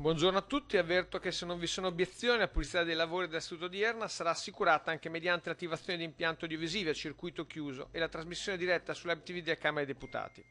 Buongiorno a tutti, avverto che se non vi sono obiezioni la pubblicità dei lavori della seduta odierna sarà assicurata anche mediante l'attivazione di impianto audiovisivo a circuito chiuso e la trasmissione diretta sull'AbTV della Camera dei Deputati.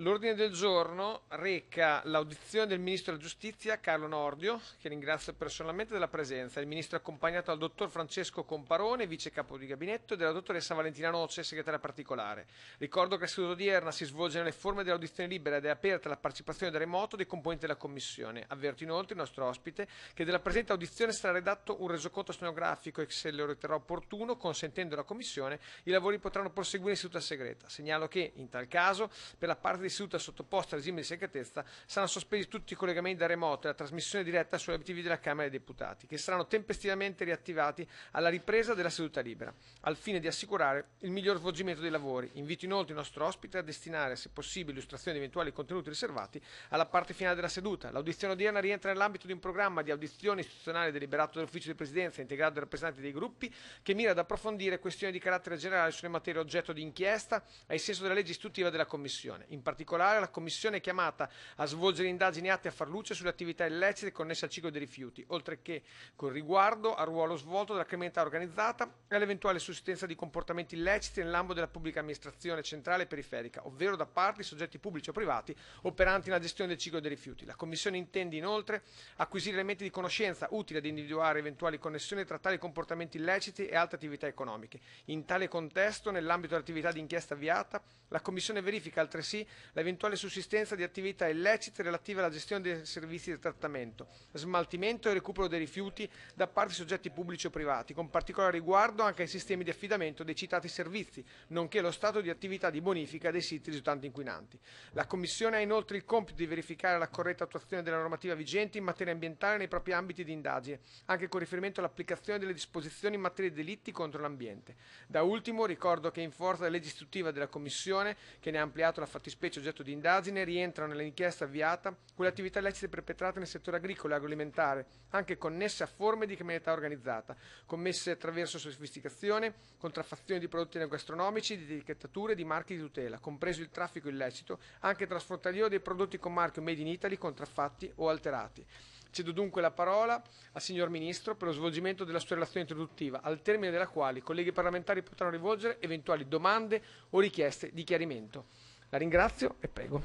L'ordine del giorno reca l'audizione del Ministro della Giustizia Carlo Nordio, che ringrazio personalmente della presenza. Il Ministro è accompagnato dal Dottor Francesco Comparone, Vice Capo di Gabinetto, e dalla Dottoressa Valentina Noce, Segretaria Particolare. Ricordo che la seduta odierna si svolge nelle forme dell'audizione libera ed è aperta la partecipazione da remoto dei componenti della Commissione. Avverto inoltre il nostro ospite che della presente audizione sarà redatto un resoconto stenografico e se lo riterrà opportuno, consentendo alla Commissione, i lavori potranno proseguire in seduta segreta. Segnalo che, in tal caso, per la parte di risaluta sottoposta al regime di segretezza saranno sospesi tutti i collegamenti da remoto e la trasmissione diretta sulle TV della Camera dei Deputati, che saranno tempestivamente riattivati alla ripresa della seduta libera, al fine di assicurare il miglior svolgimento dei lavori. Invito inoltre il nostro ospite a destinare, se possibile, illustrazioni di eventuali contenuti riservati alla parte finale della seduta. L'audizione odierna rientra nell'ambito di un programma di audizione istituzionale deliberato dall'Ufficio di Presidenza, integrato dai rappresentanti dei gruppi, che mira ad approfondire questioni di carattere generale sulle materie oggetto di inchiesta, ai senso della legge istitutiva della Commissione. In particolare particolare la Commissione è chiamata a svolgere indagini atte a far luce sulle attività illecite connesse al ciclo dei rifiuti, oltre che con riguardo al ruolo svolto dalla criminalità organizzata e all'eventuale sussistenza di comportamenti illeciti nell'ambito della pubblica amministrazione centrale e periferica, ovvero da parte di soggetti pubblici o privati operanti nella gestione del ciclo dei rifiuti. La Commissione intende inoltre acquisire elementi di conoscenza utili ad individuare eventuali connessioni tra tali comportamenti illeciti e altre attività economiche. In tale contesto, nell'ambito dell'attività di inchiesta avviata, la Commissione verifica altresì l'eventuale sussistenza di attività illecite relative alla gestione dei servizi di trattamento, smaltimento e recupero dei rifiuti da parte di soggetti pubblici o privati, con particolare riguardo anche ai sistemi di affidamento dei citati servizi, nonché lo stato di attività di bonifica dei siti risultanti inquinanti. La Commissione ha inoltre il compito di verificare la corretta attuazione della normativa vigente in materia ambientale nei propri ambiti di indagine, anche con riferimento all'applicazione delle disposizioni in materia di delitti contro l'ambiente. Da ultimo ricordo che in forza della legge istitutiva della Commissione, che ne ha ampliato la fattispecie soggetto di indagine rientrano nell'inchiesta avviata quelle attività illecite perpetrate nel settore agricolo e agroalimentare, anche connesse a forme di criminalità organizzata, commesse attraverso sofisticazione, contraffazione di prodotti gastronomici, di etichettature di marchi di tutela, compreso il traffico illecito, anche trasfrontaliero dei prodotti con marchio Made in Italy contraffatti o alterati. Cedo dunque la parola al signor Ministro per lo svolgimento della sua relazione introduttiva, al termine della quale i colleghi parlamentari potranno rivolgere eventuali domande o richieste di chiarimento. La ringrazio e prego.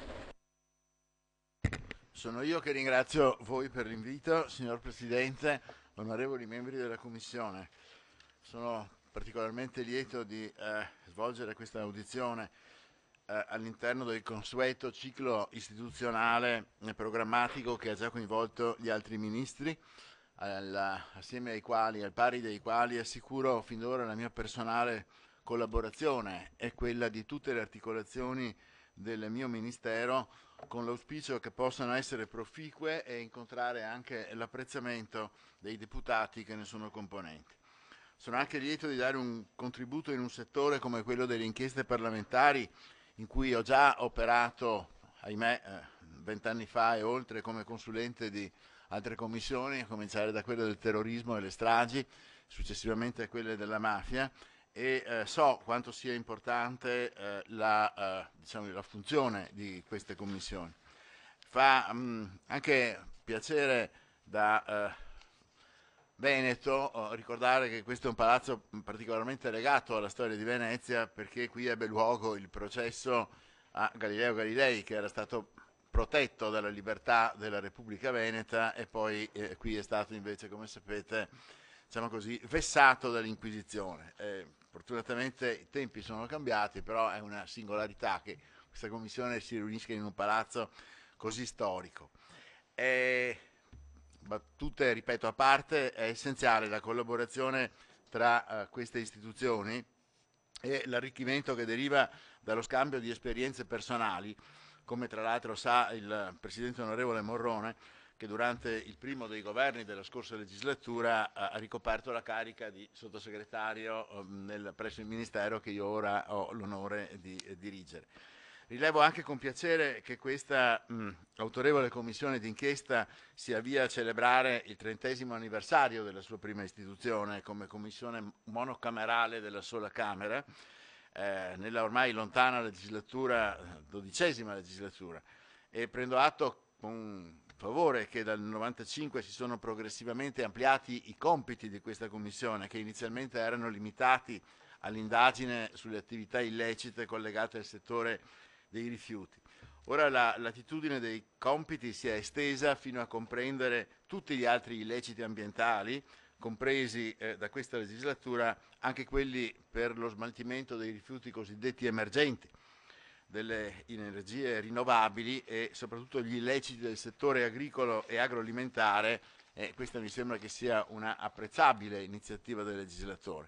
Sono io che ringrazio voi per l'invito, signor Presidente, onorevoli membri della Commissione. Sono particolarmente lieto di eh, svolgere questa audizione eh, all'interno del consueto ciclo istituzionale e programmatico che ha già coinvolto gli altri ministri, alla, assieme ai quali, al pari dei quali assicuro fin d'ora la mia personale collaborazione e quella di tutte le articolazioni del mio ministero con l'auspicio che possano essere proficue e incontrare anche l'apprezzamento dei deputati che ne sono componenti. Sono anche lieto di dare un contributo in un settore come quello delle inchieste parlamentari in cui ho già operato, ahimè, eh, vent'anni fa e oltre come consulente di altre commissioni, a cominciare da quella del terrorismo e le stragi, successivamente a quelle della mafia e eh, so quanto sia importante eh, la, eh, diciamo, la, funzione di queste commissioni. Fa mh, mm, anche piacere da eh, Veneto oh, ricordare che questo è un palazzo mm, particolarmente legato alla storia di Venezia perché qui ebbe luogo il processo a Galileo Galilei che era stato protetto dalla libertà della Repubblica Veneta e poi eh, qui è stato invece, come sapete, diciamo così, vessato dall'Inquisizione. Eh, Fortunatamente i tempi sono cambiati, però è una singolarità che questa commissione si riunisca in un palazzo così storico. E, battute, ripeto, a parte, è essenziale la collaborazione tra uh, queste istituzioni e l'arricchimento che deriva dallo scambio di esperienze personali, come tra l'altro sa il Presidente onorevole Morrone, che durante il primo dei governi della scorsa legislatura eh, ha ricoperto la carica di sottosegretario eh, nel, presso il Ministero che io ora ho l'onore di eh, dirigere. Rilevo anche con piacere che questa mh, autorevole commissione d'inchiesta si avvia a celebrare il trentesimo anniversario della sua prima istituzione come commissione monocamerale della sola Camera, eh, nella ormai lontana legislatura, dodicesima legislatura, e prendo atto con favore che dal 1995 si sono progressivamente ampliati i compiti di questa Commissione, che inizialmente erano limitati all'indagine sulle attività illecite collegate al settore dei rifiuti. Ora la latitudine dei compiti si è estesa fino a comprendere tutti gli altri illeciti ambientali, compresi eh, da questa legislatura anche quelli per lo smaltimento dei rifiuti cosiddetti emergenti, delle energie rinnovabili e soprattutto gli illeciti del settore agricolo e agroalimentare e questa mi sembra che sia una apprezzabile iniziativa del legislatore.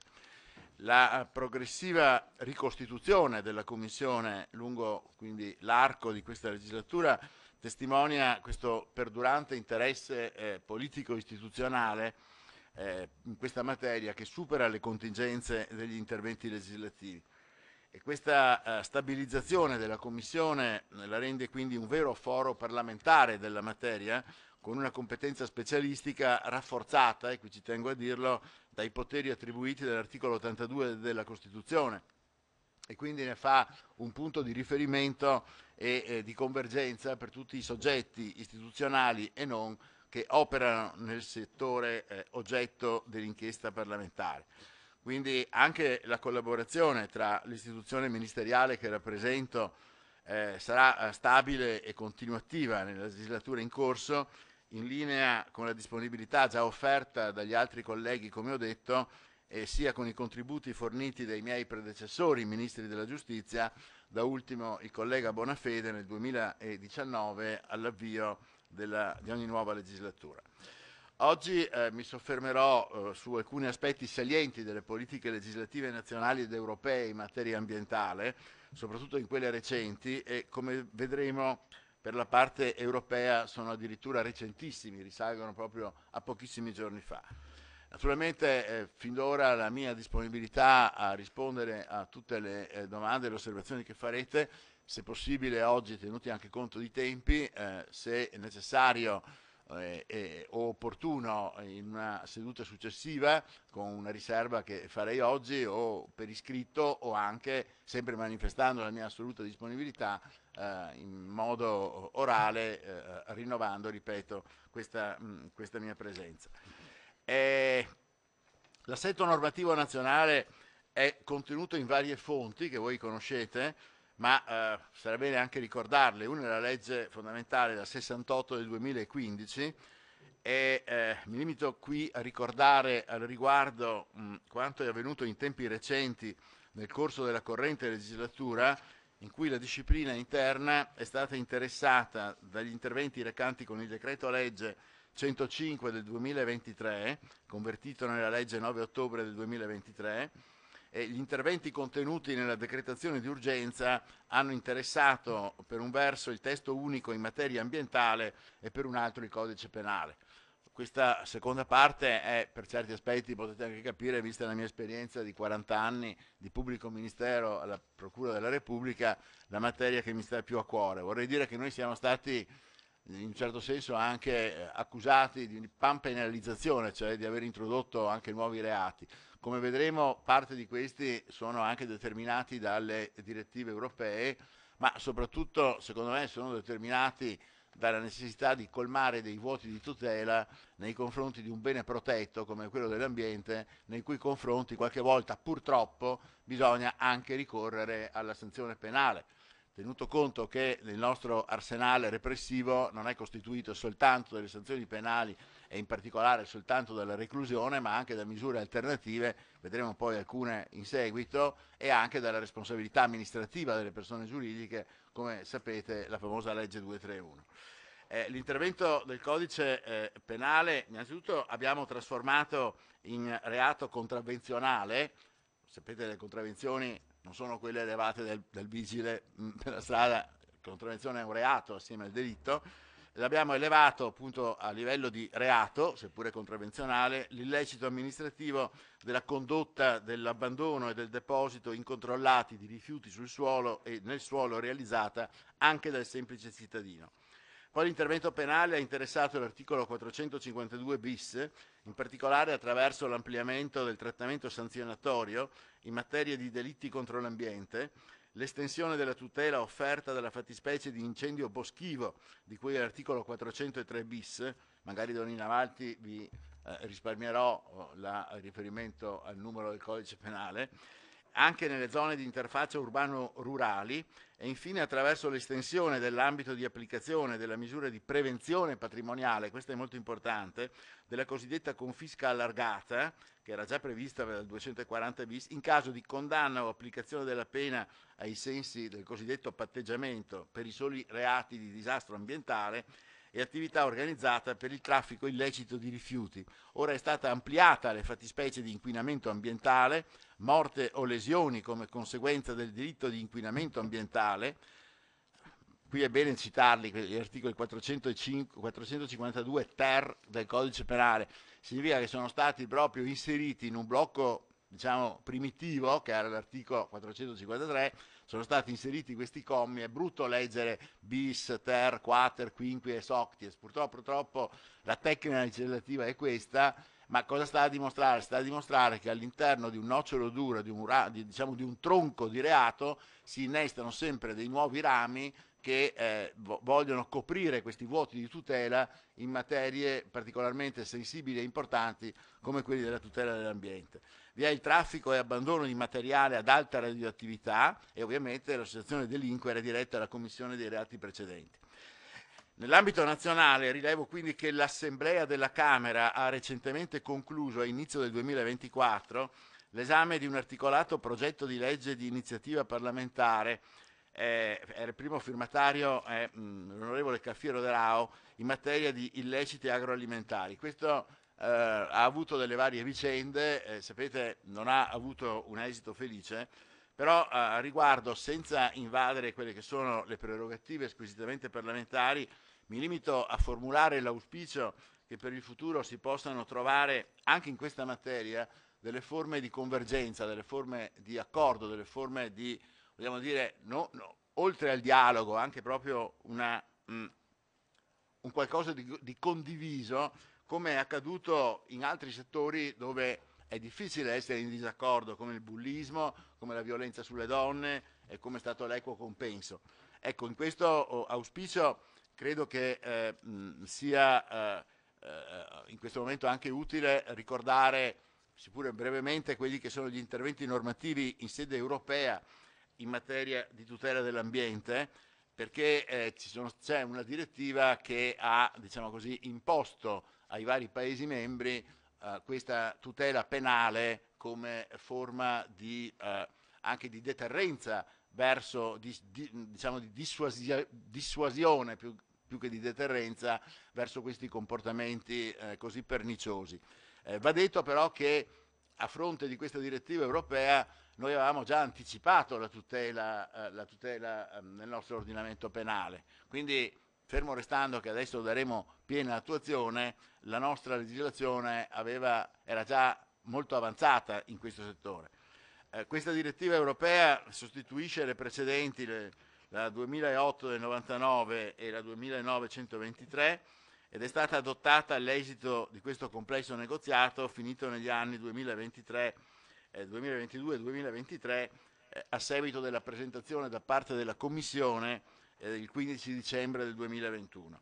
La progressiva ricostituzione della Commissione lungo quindi, l'arco di questa legislatura testimonia questo perdurante interesse eh, politico-istituzionale eh, in questa materia che supera le contingenze degli interventi legislativi e questa eh, stabilizzazione della Commissione eh, la rende quindi un vero foro parlamentare della materia con una competenza specialistica rafforzata, e qui ci tengo a dirlo, dai poteri attribuiti dall'articolo 82 della Costituzione e quindi ne fa un punto di riferimento e eh, di convergenza per tutti i soggetti istituzionali e non che operano nel settore eh, oggetto dell'inchiesta parlamentare. Quindi anche la collaborazione tra l'istituzione ministeriale che rappresento eh, sarà eh, stabile e continuativa nella legislatura in corso, in linea con la disponibilità già offerta dagli altri colleghi, come ho detto, e sia con i contributi forniti dai miei predecessori, ministri della giustizia, da ultimo il collega Bonafede nel 2019 all'avvio di ogni nuova legislatura. Oggi eh, mi soffermerò eh, su alcuni aspetti salienti delle politiche legislative nazionali ed europee in materia ambientale, soprattutto in quelle recenti e come vedremo per la parte europea sono addirittura recentissimi, risalgono proprio a pochissimi giorni fa. Naturalmente eh, fin d'ora la mia disponibilità a rispondere a tutte le eh, domande e le osservazioni che farete, se possibile oggi tenuti anche conto di tempi, eh, se necessario eh, opportuno in una seduta successiva con una riserva che farei oggi o per iscritto o anche sempre manifestando la mia assoluta disponibilità eh, in modo orale, eh, rinnovando, ripeto, questa, mh, mm, questa mia presenza. Eh, l'assetto normativo nazionale è contenuto in varie fonti che voi conoscete, ma eh, sarà bene anche ricordarle. Una è la legge fondamentale, la 68 del 2015, e eh, mi limito qui a ricordare al riguardo mh, mm, quanto è avvenuto in tempi recenti nel corso della corrente legislatura in cui la disciplina interna è stata interessata dagli interventi recanti con il decreto legge 105 del 2023, convertito nella legge 9 ottobre del 2023, eh, gli interventi contenuti nella decretazione di urgenza hanno interessato per un verso il testo unico in materia ambientale e per un altro il codice penale. Questa seconda parte è, per certi aspetti, potete anche capire, vista la mia esperienza di 40 anni di pubblico ministero alla Procura della Repubblica, la materia che mi sta più a cuore. Vorrei dire che noi siamo stati in un certo senso anche eh, accusati di panpenalizzazione, cioè di aver introdotto anche nuovi reati. Come vedremo, parte di questi sono anche determinati dalle direttive europee, ma soprattutto, secondo me, sono determinati dalla necessità di colmare dei vuoti di tutela nei confronti di un bene protetto come quello dell'ambiente, nei cui confronti qualche volta purtroppo bisogna anche ricorrere alla sanzione penale. Tenuto conto che il nostro arsenale repressivo non è costituito soltanto dalle sanzioni penali e in particolare soltanto dalla reclusione, ma anche da misure alternative, vedremo poi alcune in seguito, e anche dalla responsabilità amministrativa delle persone giuridiche, come sapete la famosa legge 231. Eh, l'intervento del codice eh, penale, innanzitutto abbiamo trasformato in reato contravvenzionale, sapete le contravvenzioni non sono quelle elevate del, del vigile mh, mm, per la strada, la contravvenzione è un reato assieme al delitto, l'abbiamo elevato appunto a livello di reato, seppure contravenzionale, l'illecito amministrativo della condotta dell'abbandono e del deposito incontrollati di rifiuti sul suolo e nel suolo realizzata anche dal semplice cittadino. Poi l'intervento penale ha interessato l'articolo 452 bis, in particolare attraverso l'ampliamento del trattamento sanzionatorio in materia di delitti contro l'ambiente, l'estensione della tutela offerta dalla fattispecie di incendio boschivo di cui l'articolo 403 bis, magari da in avanti vi eh, risparmierò oh, la, il riferimento al numero del codice penale, anche nelle zone di interfaccia urbano-rurali e infine attraverso l'estensione dell'ambito di applicazione della misura di prevenzione patrimoniale, questa è molto importante, della cosiddetta confisca allargata, che era già prevista dal 240 bis, in caso di condanna o applicazione della pena ai sensi del cosiddetto patteggiamento per i soli reati di disastro ambientale e attività organizzata per il traffico illecito di rifiuti. Ora è stata ampliata alle fattispecie di inquinamento ambientale, morte o lesioni come conseguenza del diritto di inquinamento ambientale. Qui è bene citarli gli articoli 405, 452 ter del codice penale. Significa che sono stati proprio inseriti in un blocco diciamo, primitivo, che era l'articolo 453, sono stati inseriti questi commi, è brutto leggere bis, ter, quater, quinqui e socties, purtroppo, purtroppo la tecnica legislativa è questa, ma cosa sta a dimostrare? Sta a dimostrare che all'interno di un nocciolo duro, di un, di, diciamo, di un tronco di reato, si innestano sempre dei nuovi rami che eh, vogliono coprire questi vuoti di tutela in materie particolarmente sensibili e importanti come quelli della tutela dell'ambiente. Vi è il traffico e abbandono di materiale ad alta radioattività e ovviamente l'associazione delinquere diretta alla commissione dei reati precedenti. Nell'ambito nazionale rilevo quindi che l'Assemblea della Camera ha recentemente concluso a inizio del 2024 l'esame di un articolato progetto di legge di iniziativa parlamentare eh, era il primo firmatario eh, l'onorevole Caffiero De Rao in materia di illeciti agroalimentari. Questo eh, ha avuto delle varie vicende, eh, sapete non ha avuto un esito felice, però eh, a riguardo, senza invadere quelle che sono le prerogative squisitamente parlamentari, mi limito a formulare l'auspicio che per il futuro si possano trovare anche in questa materia delle forme di convergenza, delle forme di accordo, delle forme di vogliamo dire, no, no, oltre al dialogo, anche proprio una, mh, mm, un qualcosa di, di condiviso, come è accaduto in altri settori dove è difficile essere in disaccordo, come il bullismo, come la violenza sulle donne e come è stato l'equo compenso. Ecco, in questo oh, auspicio credo che eh, mh, mm, sia eh, eh, in questo momento anche utile ricordare, seppure brevemente, quelli che sono gli interventi normativi in sede europea in materia di tutela dell'ambiente perché eh, sono, c'è una direttiva che ha diciamo così, imposto ai vari Paesi membri eh, questa tutela penale come forma di, eh, anche di deterrenza verso di, di, diciamo di dissuasi- dissuasione più, più, che di deterrenza verso questi comportamenti eh, così perniciosi. Eh, va detto però che a fronte di questa direttiva europea noi avevamo già anticipato la tutela, eh, la tutela eh, nel nostro ordinamento penale, quindi fermo restando che adesso daremo piena attuazione, la nostra legislazione aveva, era già molto avanzata in questo settore. Eh, questa direttiva europea sostituisce le precedenti, le, la 2008 del 99 e la 2923 ed è stata adottata all'esito di questo complesso negoziato finito negli anni 2023 2022-2023 eh, eh, a seguito della presentazione da parte della Commissione eh, il 15 dicembre del 2021.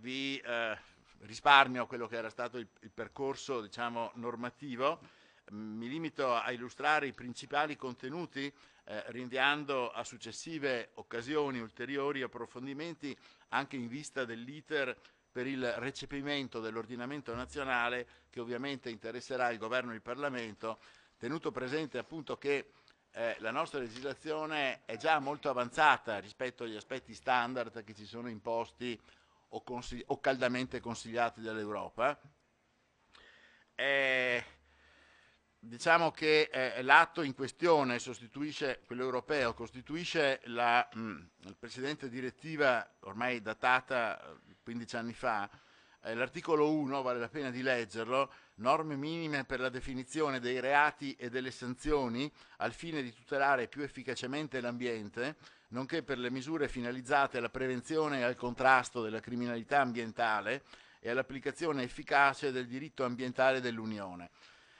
vi risparmio quello che era stato il, percorso diciamo, normativo, mi limito a illustrare i principali contenuti rinviando a successive occasioni ulteriori approfondimenti anche in vista dell'iter per il recepimento dell'ordinamento nazionale che ovviamente interesserà il governo e il Parlamento, tenuto presente appunto che eh, la nostra legislazione è già molto avanzata rispetto agli aspetti standard che ci sono imposti o, consig o caldamente consigliati dall'Europa. Eh, diciamo che eh, l'atto in questione sostituisce quello europeo, costituisce la mh, mm, precedente direttiva ormai datata 15 anni fa, eh, l'articolo 1, vale la pena di leggerlo, norme minime per la definizione dei reati e delle sanzioni al fine di tutelare più efficacemente l'ambiente, nonché per le misure finalizzate alla prevenzione e al contrasto della criminalità ambientale e all'applicazione efficace del diritto ambientale dell'Unione.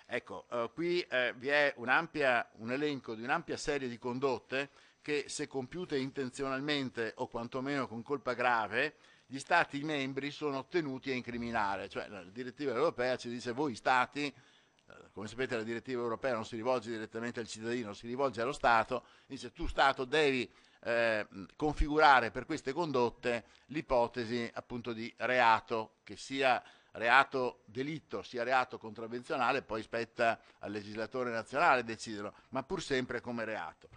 Ecco, eh, qui eh, vi è un, ampia, un elenco di un'ampia serie di condotte che, se compiute intenzionalmente o quantomeno con colpa grave, gli Stati membri sono tenuti a incriminare, cioè la direttiva europea ci dice voi Stati, eh, come sapete la direttiva europea non si rivolge direttamente al cittadino, si rivolge allo Stato, dice tu Stato devi eh, configurare per queste condotte l'ipotesi appunto di reato, che sia reato delitto, sia reato contravvenzionale, poi spetta al legislatore nazionale deciderlo, ma pur sempre come reato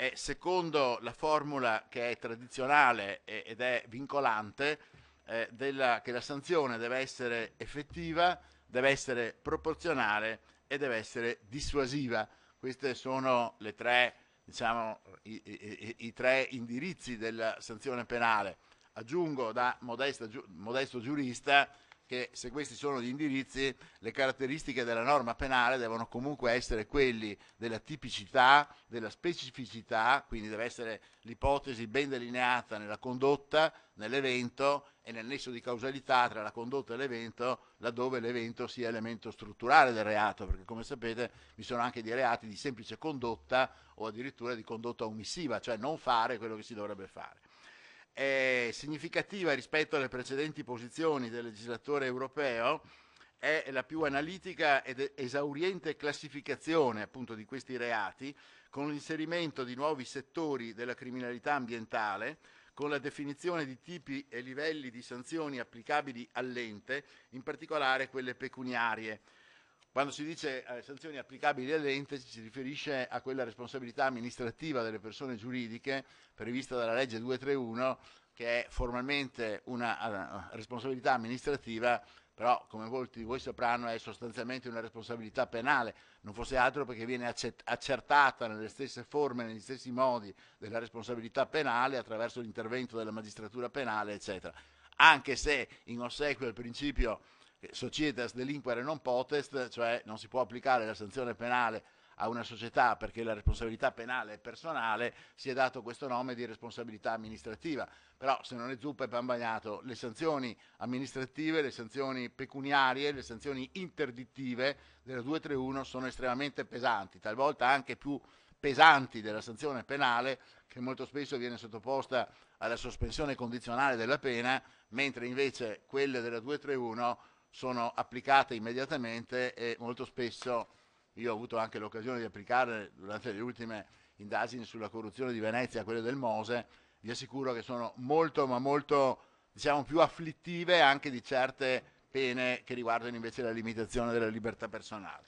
e secondo la formula che è tradizionale ed è vincolante, eh, della, che la sanzione deve essere effettiva, deve essere proporzionale e deve essere dissuasiva. Questi sono tre, diciamo, i, i, i, tre indirizzi della sanzione penale. Aggiungo da modesta, giu, modesto giurista che se questi sono gli indirizzi, le caratteristiche della norma penale devono comunque essere quelli della tipicità, della specificità, quindi deve essere l'ipotesi ben delineata nella condotta, nell'evento e nel nesso di causalità tra la condotta e l'evento, laddove l'evento sia elemento strutturale del reato, perché come sapete vi sono anche dei reati di semplice condotta o addirittura di condotta omissiva, cioè non fare quello che si dovrebbe fare eh, significativa rispetto alle precedenti posizioni del legislatore europeo è la più analitica ed esauriente classificazione appunto di questi reati con l'inserimento di nuovi settori della criminalità ambientale, con la definizione di tipi e livelli di sanzioni applicabili all'ente, in particolare quelle pecuniarie, quando si dice eh, sanzioni applicabili all'ente si riferisce a quella responsabilità amministrativa delle persone giuridiche prevista dalla legge 231 che è formalmente una uh, responsabilità amministrativa, però come molti di voi sapranno è sostanzialmente una responsabilità penale, non fosse altro perché viene accertata nelle stesse forme, negli stessi modi della responsabilità penale attraverso l'intervento della magistratura penale, eccetera. Anche se in ossequio al principio societas delinquere non potest, cioè non si può applicare la sanzione penale a una società perché la responsabilità penale è personale, si è dato questo nome di responsabilità amministrativa. Però se non è zuppa e pan bagnato, le sanzioni amministrative, le sanzioni pecuniarie, le sanzioni interdittive della 231 sono estremamente pesanti, talvolta anche più pesanti della sanzione penale che molto spesso viene sottoposta alla sospensione condizionale della pena, mentre invece quelle della 231 sono applicate immediatamente e molto spesso io ho avuto anche l'occasione di applicare durante le ultime indagini sulla corruzione di Venezia, quelle del Mose, vi assicuro che sono molto ma molto diciamo più afflittive anche di certe pene che riguardano invece la limitazione della libertà personale.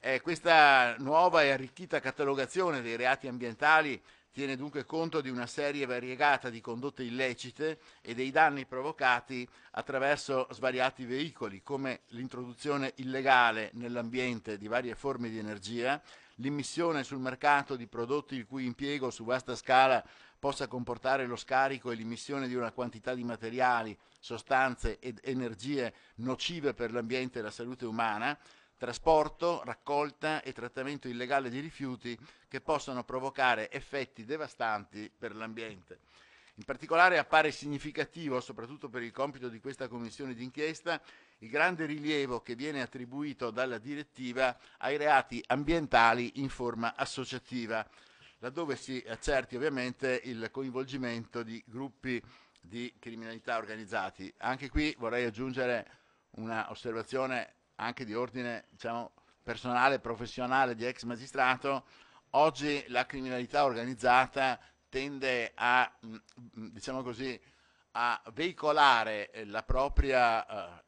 Eh, questa nuova e arricchita catalogazione dei reati ambientali tiene dunque conto di una serie variegata di condotte illecite e dei danni provocati attraverso svariati veicoli, come l'introduzione illegale nell'ambiente di varie forme di energia, l'immissione sul mercato di prodotti il cui impiego su vasta scala possa comportare lo scarico e l'immissione di una quantità di materiali, sostanze ed energie nocive per l'ambiente e la salute umana, trasporto, raccolta e trattamento illegale di rifiuti che possono provocare effetti devastanti per l'ambiente. In particolare appare significativo, soprattutto per il compito di questa commissione d'inchiesta, il grande rilievo che viene attribuito dalla direttiva ai reati ambientali in forma associativa, laddove si accerti ovviamente il coinvolgimento di gruppi di criminalità organizzati. Anche qui vorrei aggiungere una osservazione anche di ordine diciamo, personale, professionale, di ex magistrato, oggi la criminalità organizzata tende a, mm, mm, diciamo così, a veicolare la propria, eh,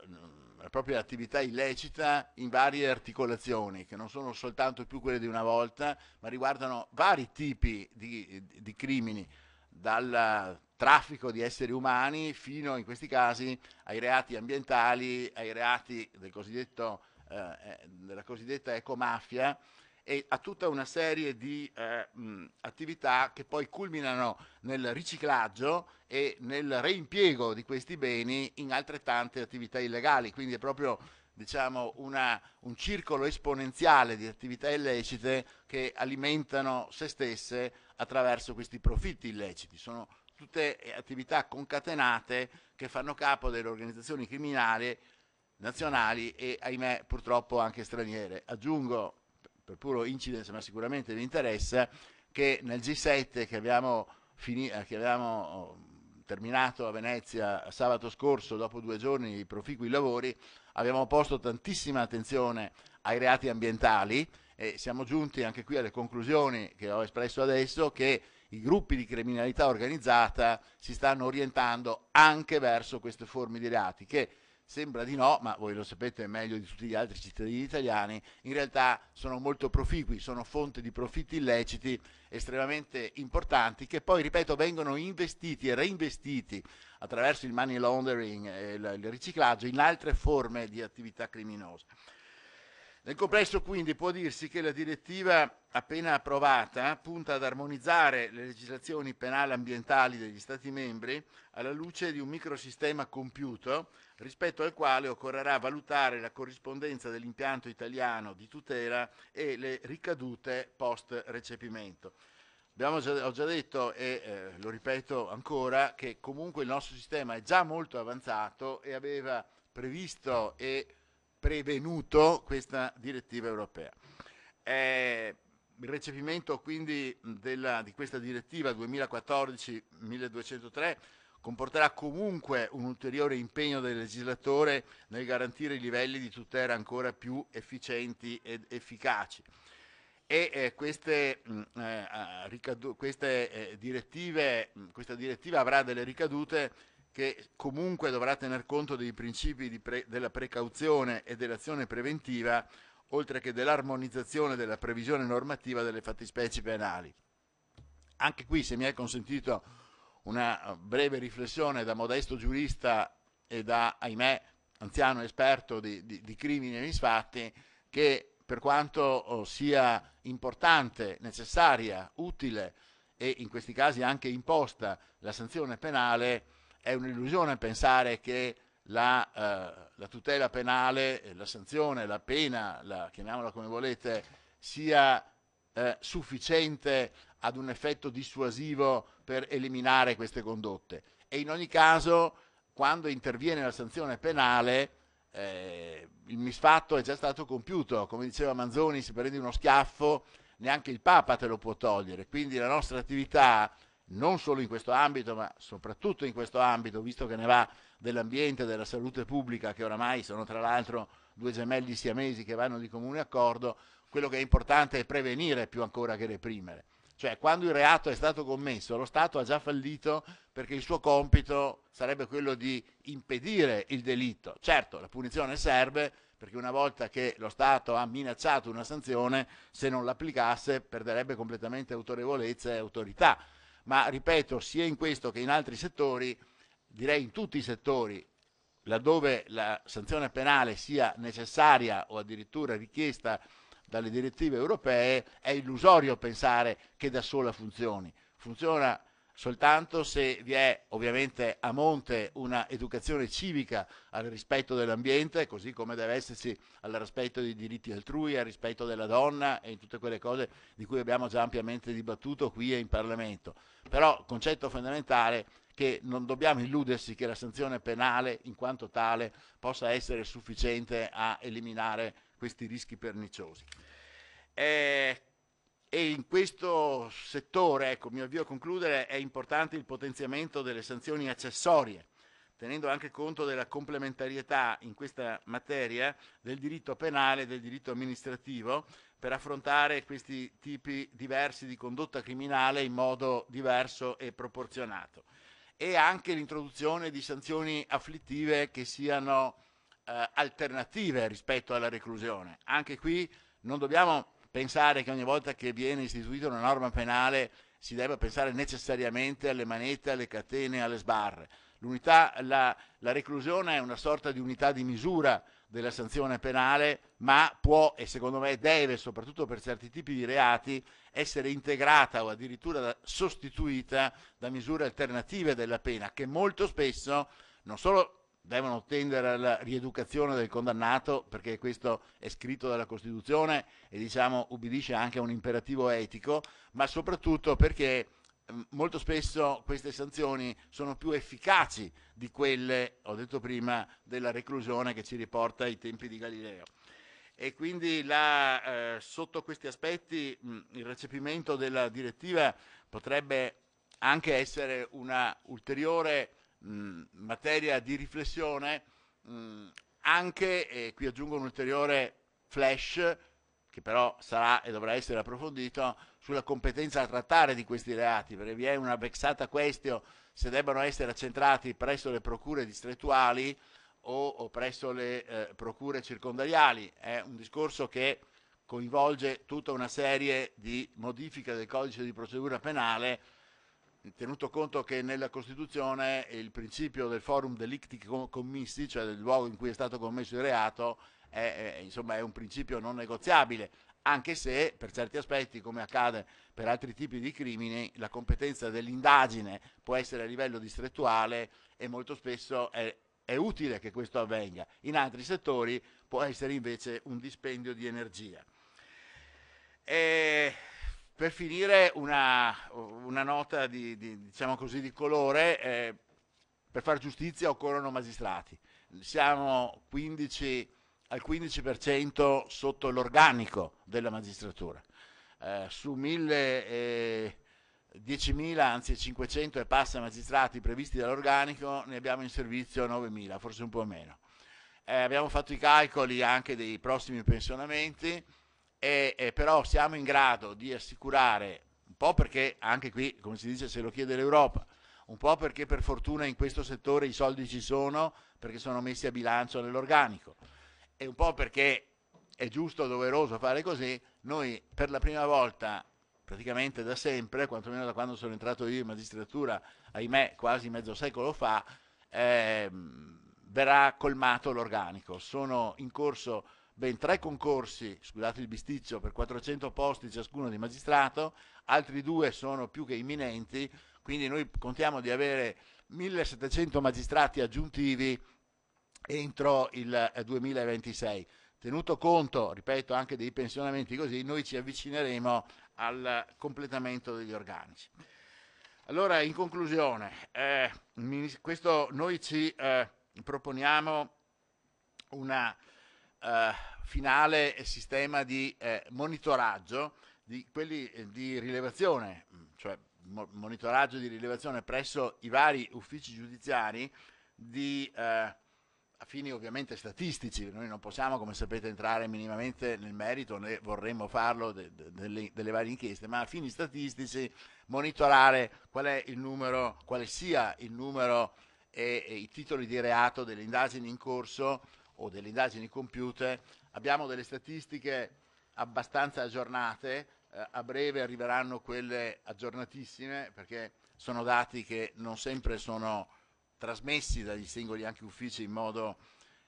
la propria, attività illecita in varie articolazioni, che non sono soltanto più quelle di una volta, ma riguardano vari tipi di, di crimini, dalla traffico di esseri umani fino in questi casi ai reati ambientali, ai reati del eh, eh, della cosiddetta ecomafia e a tutta una serie di eh, mm, attività che poi culminano nel riciclaggio e nel reimpiego di questi beni in altrettante attività illegali. Quindi è proprio diciamo, una, un circolo esponenziale di attività illecite che alimentano se stesse attraverso questi profitti illeciti. Sono tutte attività concatenate che fanno capo delle organizzazioni criminali nazionali e ahimè purtroppo anche straniere. Aggiungo per puro incidence, ma sicuramente vi interessa, che nel G7 che abbiamo, eh, che abbiamo, oh, terminato a Venezia sabato scorso, dopo due giorni di proficui lavori, abbiamo posto tantissima attenzione ai reati ambientali e siamo giunti anche qui alle conclusioni che ho espresso adesso che i gruppi di criminalità organizzata si stanno orientando anche verso queste forme di reati che sembra di no, ma voi lo sapete meglio di tutti gli altri cittadini italiani, in realtà sono molto proficui, sono fonte di profitti illeciti estremamente importanti che poi, ripeto, vengono investiti e reinvestiti attraverso il money laundering e il riciclaggio in altre forme di attività criminose. Nel complesso quindi può dirsi che la direttiva appena approvata punta ad armonizzare le legislazioni penali ambientali degli Stati membri alla luce di un microsistema compiuto rispetto al quale occorrerà valutare la corrispondenza dell'impianto italiano di tutela e le ricadute post recepimento. Abbiamo già, ho già detto e eh, lo ripeto ancora che comunque il nostro sistema è già molto avanzato e aveva previsto e prevenuto questa direttiva europea. Eh, il recepimento quindi della, di questa direttiva 2014-1203 comporterà comunque un ulteriore impegno del legislatore nel garantire livelli di tutela ancora più efficienti ed efficaci. E eh, queste, mm, eh, queste, eh, direttive, mm, questa direttiva avrà delle ricadute che comunque dovrà tener conto dei principi pre- della precauzione e dell'azione preventiva, oltre che dell'armonizzazione della previsione normativa delle fattispecie penali. Anche qui, se mi è consentito una breve riflessione da modesto giurista e da, ahimè, anziano esperto di, di, di crimini e misfatti, che per quanto oh, sia importante, necessaria, utile e in questi casi anche imposta la sanzione penale, è un'illusione pensare che la, eh, la, tutela penale, la sanzione, la pena, la, chiamiamola come volete, sia eh, sufficiente ad un effetto dissuasivo per eliminare queste condotte. E in ogni caso, quando interviene la sanzione penale, eh, il misfatto è già stato compiuto. Come diceva Manzoni, se prendi uno schiaffo, neanche il Papa te lo può togliere. Quindi la nostra attività non solo in questo ambito, ma soprattutto in questo ambito, visto che ne va dell'ambiente e della salute pubblica, che oramai sono tra l'altro due gemelli siamesi che vanno di comune accordo, quello che è importante è prevenire più ancora che reprimere. Cioè, quando il reato è stato commesso, lo Stato ha già fallito perché il suo compito sarebbe quello di impedire il delitto. Certo, la punizione serve perché una volta che lo Stato ha minacciato una sanzione, se non l'applicasse perderebbe completamente autorevolezza e autorità ma ripeto, sia in questo che in altri settori, direi in tutti i settori, laddove la sanzione penale sia necessaria o addirittura richiesta dalle direttive europee, è illusorio pensare che da sola funzioni. Funziona soltanto se vi è ovviamente a monte una educazione civica al rispetto dell'ambiente, così come deve esserci al rispetto dei diritti altrui, al rispetto della donna e in tutte quelle cose di cui abbiamo già ampiamente dibattuto qui e in Parlamento. Però concetto fondamentale che non dobbiamo illudersi che la sanzione penale in quanto tale possa essere sufficiente a eliminare questi rischi perniciosi. Eh, e in questo settore, ecco, mi avvio a concludere, è importante il potenziamento delle sanzioni accessorie, tenendo anche conto della complementarietà in questa materia del diritto penale e del diritto amministrativo per affrontare questi tipi diversi di condotta criminale in modo diverso e proporzionato. E anche l'introduzione di sanzioni afflittive che siano eh, alternative rispetto alla reclusione. Anche qui non dobbiamo pensare che ogni volta che viene istituita una norma penale si debba pensare necessariamente alle manette, alle catene, alle sbarre. L'unità, la, la reclusione è una sorta di unità di misura della sanzione penale, ma può e secondo me deve, soprattutto per certi tipi di reati, essere integrata o addirittura sostituita da misure alternative della pena, che molto spesso non solo devono tendere alla rieducazione del condannato, perché questo è scritto dalla Costituzione e diciamo ubbidisce anche a un imperativo etico, ma soprattutto perché mm, molto spesso queste sanzioni sono più efficaci di quelle, ho detto prima, della reclusione che ci riporta ai tempi di Galileo. E quindi la, eh, sotto questi aspetti mh, mm, il recepimento della direttiva potrebbe anche essere una ulteriore mh, mm, materia di riflessione, mh, mm, anche, e qui aggiungo un ulteriore flash, che però sarà e dovrà essere approfondito, sulla competenza a trattare di questi reati, perché vi è una vexata questio se debbano essere accentrati presso le procure distrettuali o, o presso le eh, procure circondariali. È un discorso che coinvolge tutta una serie di modifiche del codice di procedura penale tenuto conto che nella Costituzione il principio del forum delicti commissi, cioè del luogo in cui è stato commesso il reato, è, è, insomma, è un principio non negoziabile, anche se per certi aspetti, come accade per altri tipi di crimini, la competenza dell'indagine può essere a livello distrettuale e molto spesso è, è utile che questo avvenga. In altri settori può essere invece un dispendio di energia. E per finire una, una nota di, di, diciamo così, di colore, eh, per fare giustizia occorrono magistrati. Siamo 15, al 15% sotto l'organico della magistratura. Eh, su 1000... 10.000, anzi 500 e passa magistrati previsti dall'organico, ne abbiamo in servizio 9.000, forse un po' meno. Eh, abbiamo fatto i calcoli anche dei prossimi pensionamenti, e, e però siamo in grado di assicurare, un po' perché anche qui, come si dice, se lo chiede l'Europa, un po' perché per fortuna in questo settore i soldi ci sono perché sono messi a bilancio nell'organico e un po' perché è giusto, e doveroso fare così, noi per la prima volta praticamente da sempre, quantomeno da quando sono entrato io in magistratura, ahimè quasi mezzo secolo fa, eh, verrà colmato l'organico. Sono in corso ben tre concorsi, scusate il bisticcio, per 400 posti ciascuno di magistrato, altri due sono più che imminenti, quindi noi contiamo di avere 1700 magistrati aggiuntivi entro il 2026. Eh, Tenuto conto, ripeto, anche dei pensionamenti così, noi ci avvicineremo al completamento degli organici. Allora, in conclusione, eh, questo, noi ci eh, proponiamo una eh, finale sistema di eh, monitoraggio di quelli eh, di rilevazione, mm, cioè mo- monitoraggio di rilevazione presso i vari uffici giudiziari di eh, a fini ovviamente statistici, noi non possiamo come sapete entrare minimamente nel merito, né vorremmo farlo de- de- delle-, delle, varie inchieste, ma a fini statistici monitorare qual è il numero, quale sia il numero e, e i titoli di reato delle indagini in corso o delle indagini compiute, abbiamo delle statistiche abbastanza aggiornate, eh, a breve arriveranno quelle aggiornatissime perché sono dati che non sempre sono trasmessi dagli singoli anche uffici in modo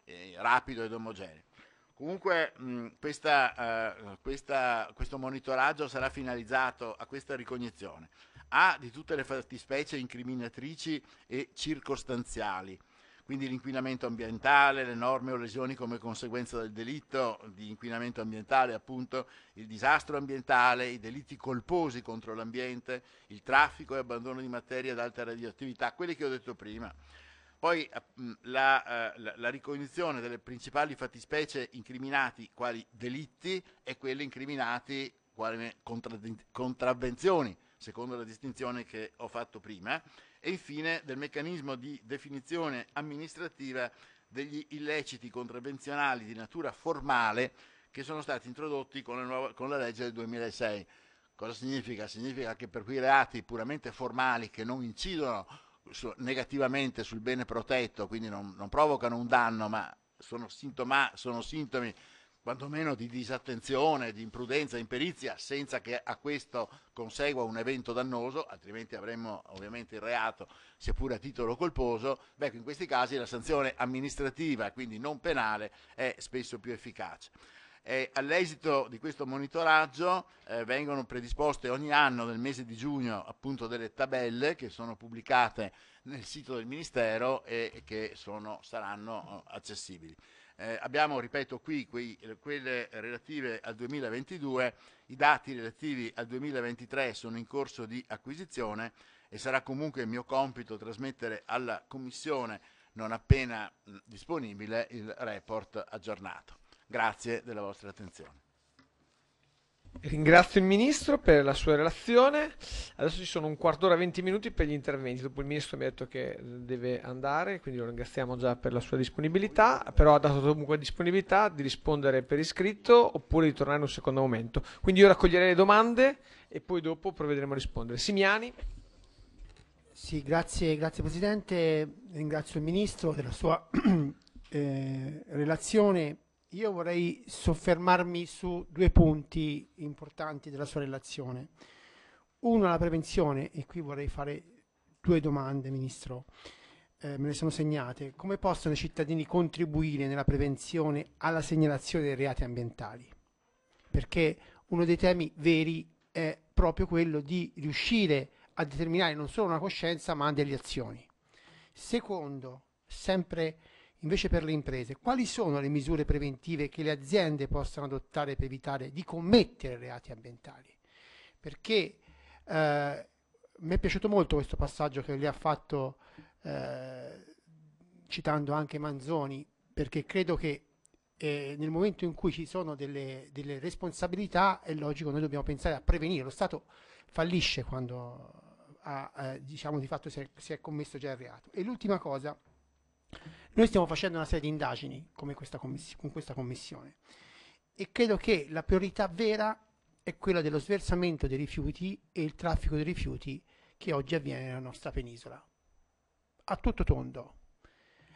eh, rapido ed omogeneo. Comunque mh, questa, eh, questa, questo monitoraggio sarà finalizzato a questa ricognizione, a di tutte le fattispecie incriminatrici e circostanziali quindi l'inquinamento ambientale, le norme o lesioni come conseguenza del delitto di inquinamento ambientale, appunto, il disastro ambientale, i delitti colposi contro l'ambiente, il traffico e abbandono di materia ad alta radioattività, quelli che ho detto prima. Poi eh, la, eh, la, la, ricognizione delle principali fattispecie incriminati quali delitti e quelle incriminati quali contravvenzioni, secondo la distinzione che ho fatto prima, e infine del meccanismo di definizione amministrativa degli illeciti contravvenzionali di natura formale che sono stati introdotti con la, nuova, con la legge del 2006. Cosa significa? Significa che per quei reati puramente formali che non incidono su, negativamente sul bene protetto, quindi non, non, provocano un danno, ma sono, sintoma, sono sintomi quantomeno di disattenzione, di imprudenza, imperizia, senza che a questo consegua un evento dannoso, altrimenti avremmo ovviamente il reato, sia pure a titolo colposo, beh, ecco, in questi casi la sanzione amministrativa, quindi non penale, è spesso più efficace. all'esito di questo monitoraggio eh, vengono predisposte ogni anno nel mese di giugno appunto delle tabelle che sono pubblicate nel sito del Ministero e che sono, saranno eh, accessibili eh, abbiamo, ripeto qui, quei, quelle relative al 2022, i dati relativi al 2023 sono in corso di acquisizione e sarà comunque mio compito trasmettere alla Commissione non appena disponibile il report aggiornato. Grazie della vostra attenzione. Ringrazio il Ministro per la sua relazione. Adesso ci sono un quarto d'ora e venti minuti per gli interventi. Dopo il Ministro mi ha detto che deve andare, quindi lo ringraziamo già per la sua disponibilità. Però ha dato comunque disponibilità di rispondere per iscritto oppure di tornare in un secondo momento. Quindi io raccoglierei le domande e poi dopo provvederemo a rispondere. Simiani. Sì, grazie, grazie Presidente. Ringrazio il Ministro della sua eh, relazione io vorrei soffermarmi su due punti importanti della sua relazione. Uno la prevenzione, e qui vorrei fare due domande, Ministro, eh, me le sono segnate. Come possono i cittadini contribuire nella prevenzione alla segnalazione dei reati ambientali? Perché uno dei temi veri è proprio quello di riuscire a determinare non solo una coscienza, ma delle azioni. Secondo, sempre Invece per le imprese, quali sono le misure preventive che le aziende possono adottare per evitare di commettere reati ambientali? Perché eh, mi è piaciuto molto questo passaggio che lei ha fatto eh, citando anche Manzoni, perché credo che eh, nel momento in cui ci sono delle, delle, responsabilità è logico noi dobbiamo pensare a prevenire. Lo Stato fallisce quando ha, eh, diciamo di fatto si è, si è commesso già il reato. E l'ultima cosa noi stiamo facendo una serie di indagini questa con questa commissione e credo che la priorità vera è quella dello sversamento dei rifiuti e il traffico dei rifiuti che oggi avviene nella nostra penisola. A tutto tondo.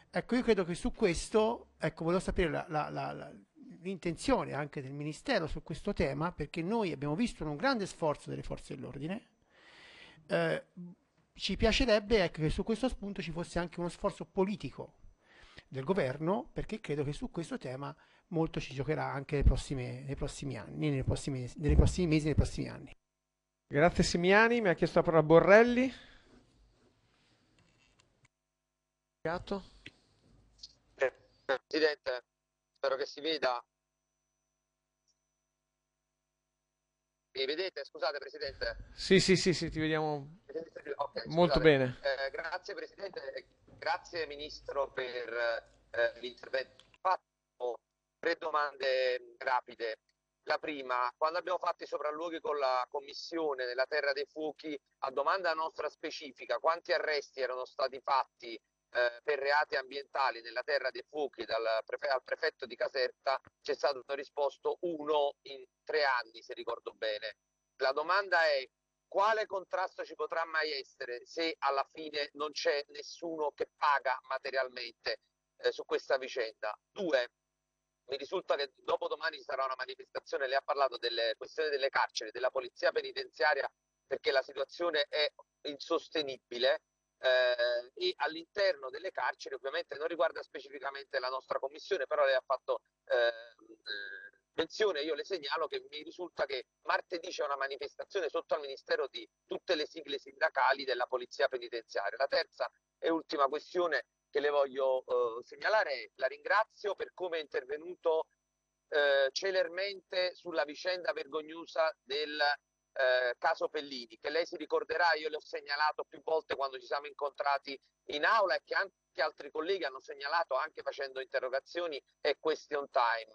Ecco, io credo che su questo, ecco, volevo sapere l'intenzione anche del Ministero su questo tema, perché noi abbiamo visto un grande sforzo delle forze dell'ordine. Eh, ci piacerebbe ecco, che su questo spunto ci fosse anche uno sforzo politico del governo perché credo che su questo tema molto ci giocherà anche nei prossimi, nei prossimi anni, nei prossimi, nei prossimi mesi, nei prossimi anni. Grazie Simiani, mi ha chiesto la parola Borrelli. Gatto. Eh, Presidente, spero che si veda. Mi vedete? Scusate Presidente. Sì, sì, sì, sì ti vediamo okay, molto bene. Eh, grazie Presidente, Grazie Ministro per eh, l'intervento. Faccio tre domande rapide. La prima, quando abbiamo fatto i sopralluoghi con la Commissione nella Terra dei Fuochi, a domanda nostra specifica, quanti arresti erano stati fatti eh, per reati ambientali nella Terra dei Fuochi dal prefe al prefetto di Caserta, c'è stato risposto uno in tre anni, se ricordo bene. La domanda è quale contrasto ci potrà mai essere se alla fine non c'è nessuno che paga materialmente eh, su questa vicenda? Due, mi risulta che dopo domani ci sarà una manifestazione, lei ha parlato delle questioni delle carceri, della polizia penitenziaria, perché la situazione è insostenibile. Eh, e all'interno delle carceri ovviamente non riguarda specificamente la nostra commissione, però lei ha fatto eh, eh Attenzione, io le segnalo che mi risulta che martedì c'è una manifestazione sotto al Ministero di tutte le sigle sindacali della Polizia Penitenziaria. La terza e ultima questione che le voglio eh, segnalare, la ringrazio per come è intervenuto eh, celermente sulla vicenda vergognosa del eh, caso Pellini, che lei si ricorderà, io le ho segnalato più volte quando ci siamo incontrati in aula e che anche altri colleghi hanno segnalato anche facendo interrogazioni e question time.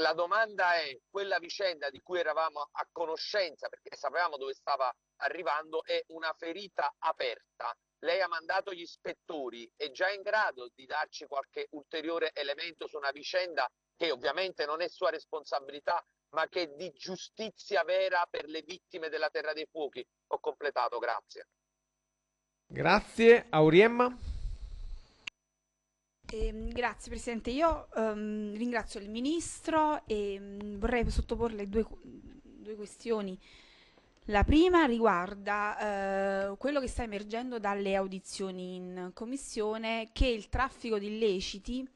La domanda è quella vicenda di cui eravamo a conoscenza perché sapevamo dove stava arrivando è una ferita aperta. Lei ha mandato gli ispettori, è già in grado di darci qualche ulteriore elemento su una vicenda che ovviamente non è sua responsabilità, ma che è di giustizia vera per le vittime della Terra dei Fuochi. Ho completato, grazie. Grazie, Auriemma. Eh, grazie Presidente, io ehm, ringrazio il Ministro e mh, mm, vorrei sottoporle due, due, questioni. La prima riguarda eh, quello che sta emergendo dalle audizioni in Commissione, che il traffico di illeciti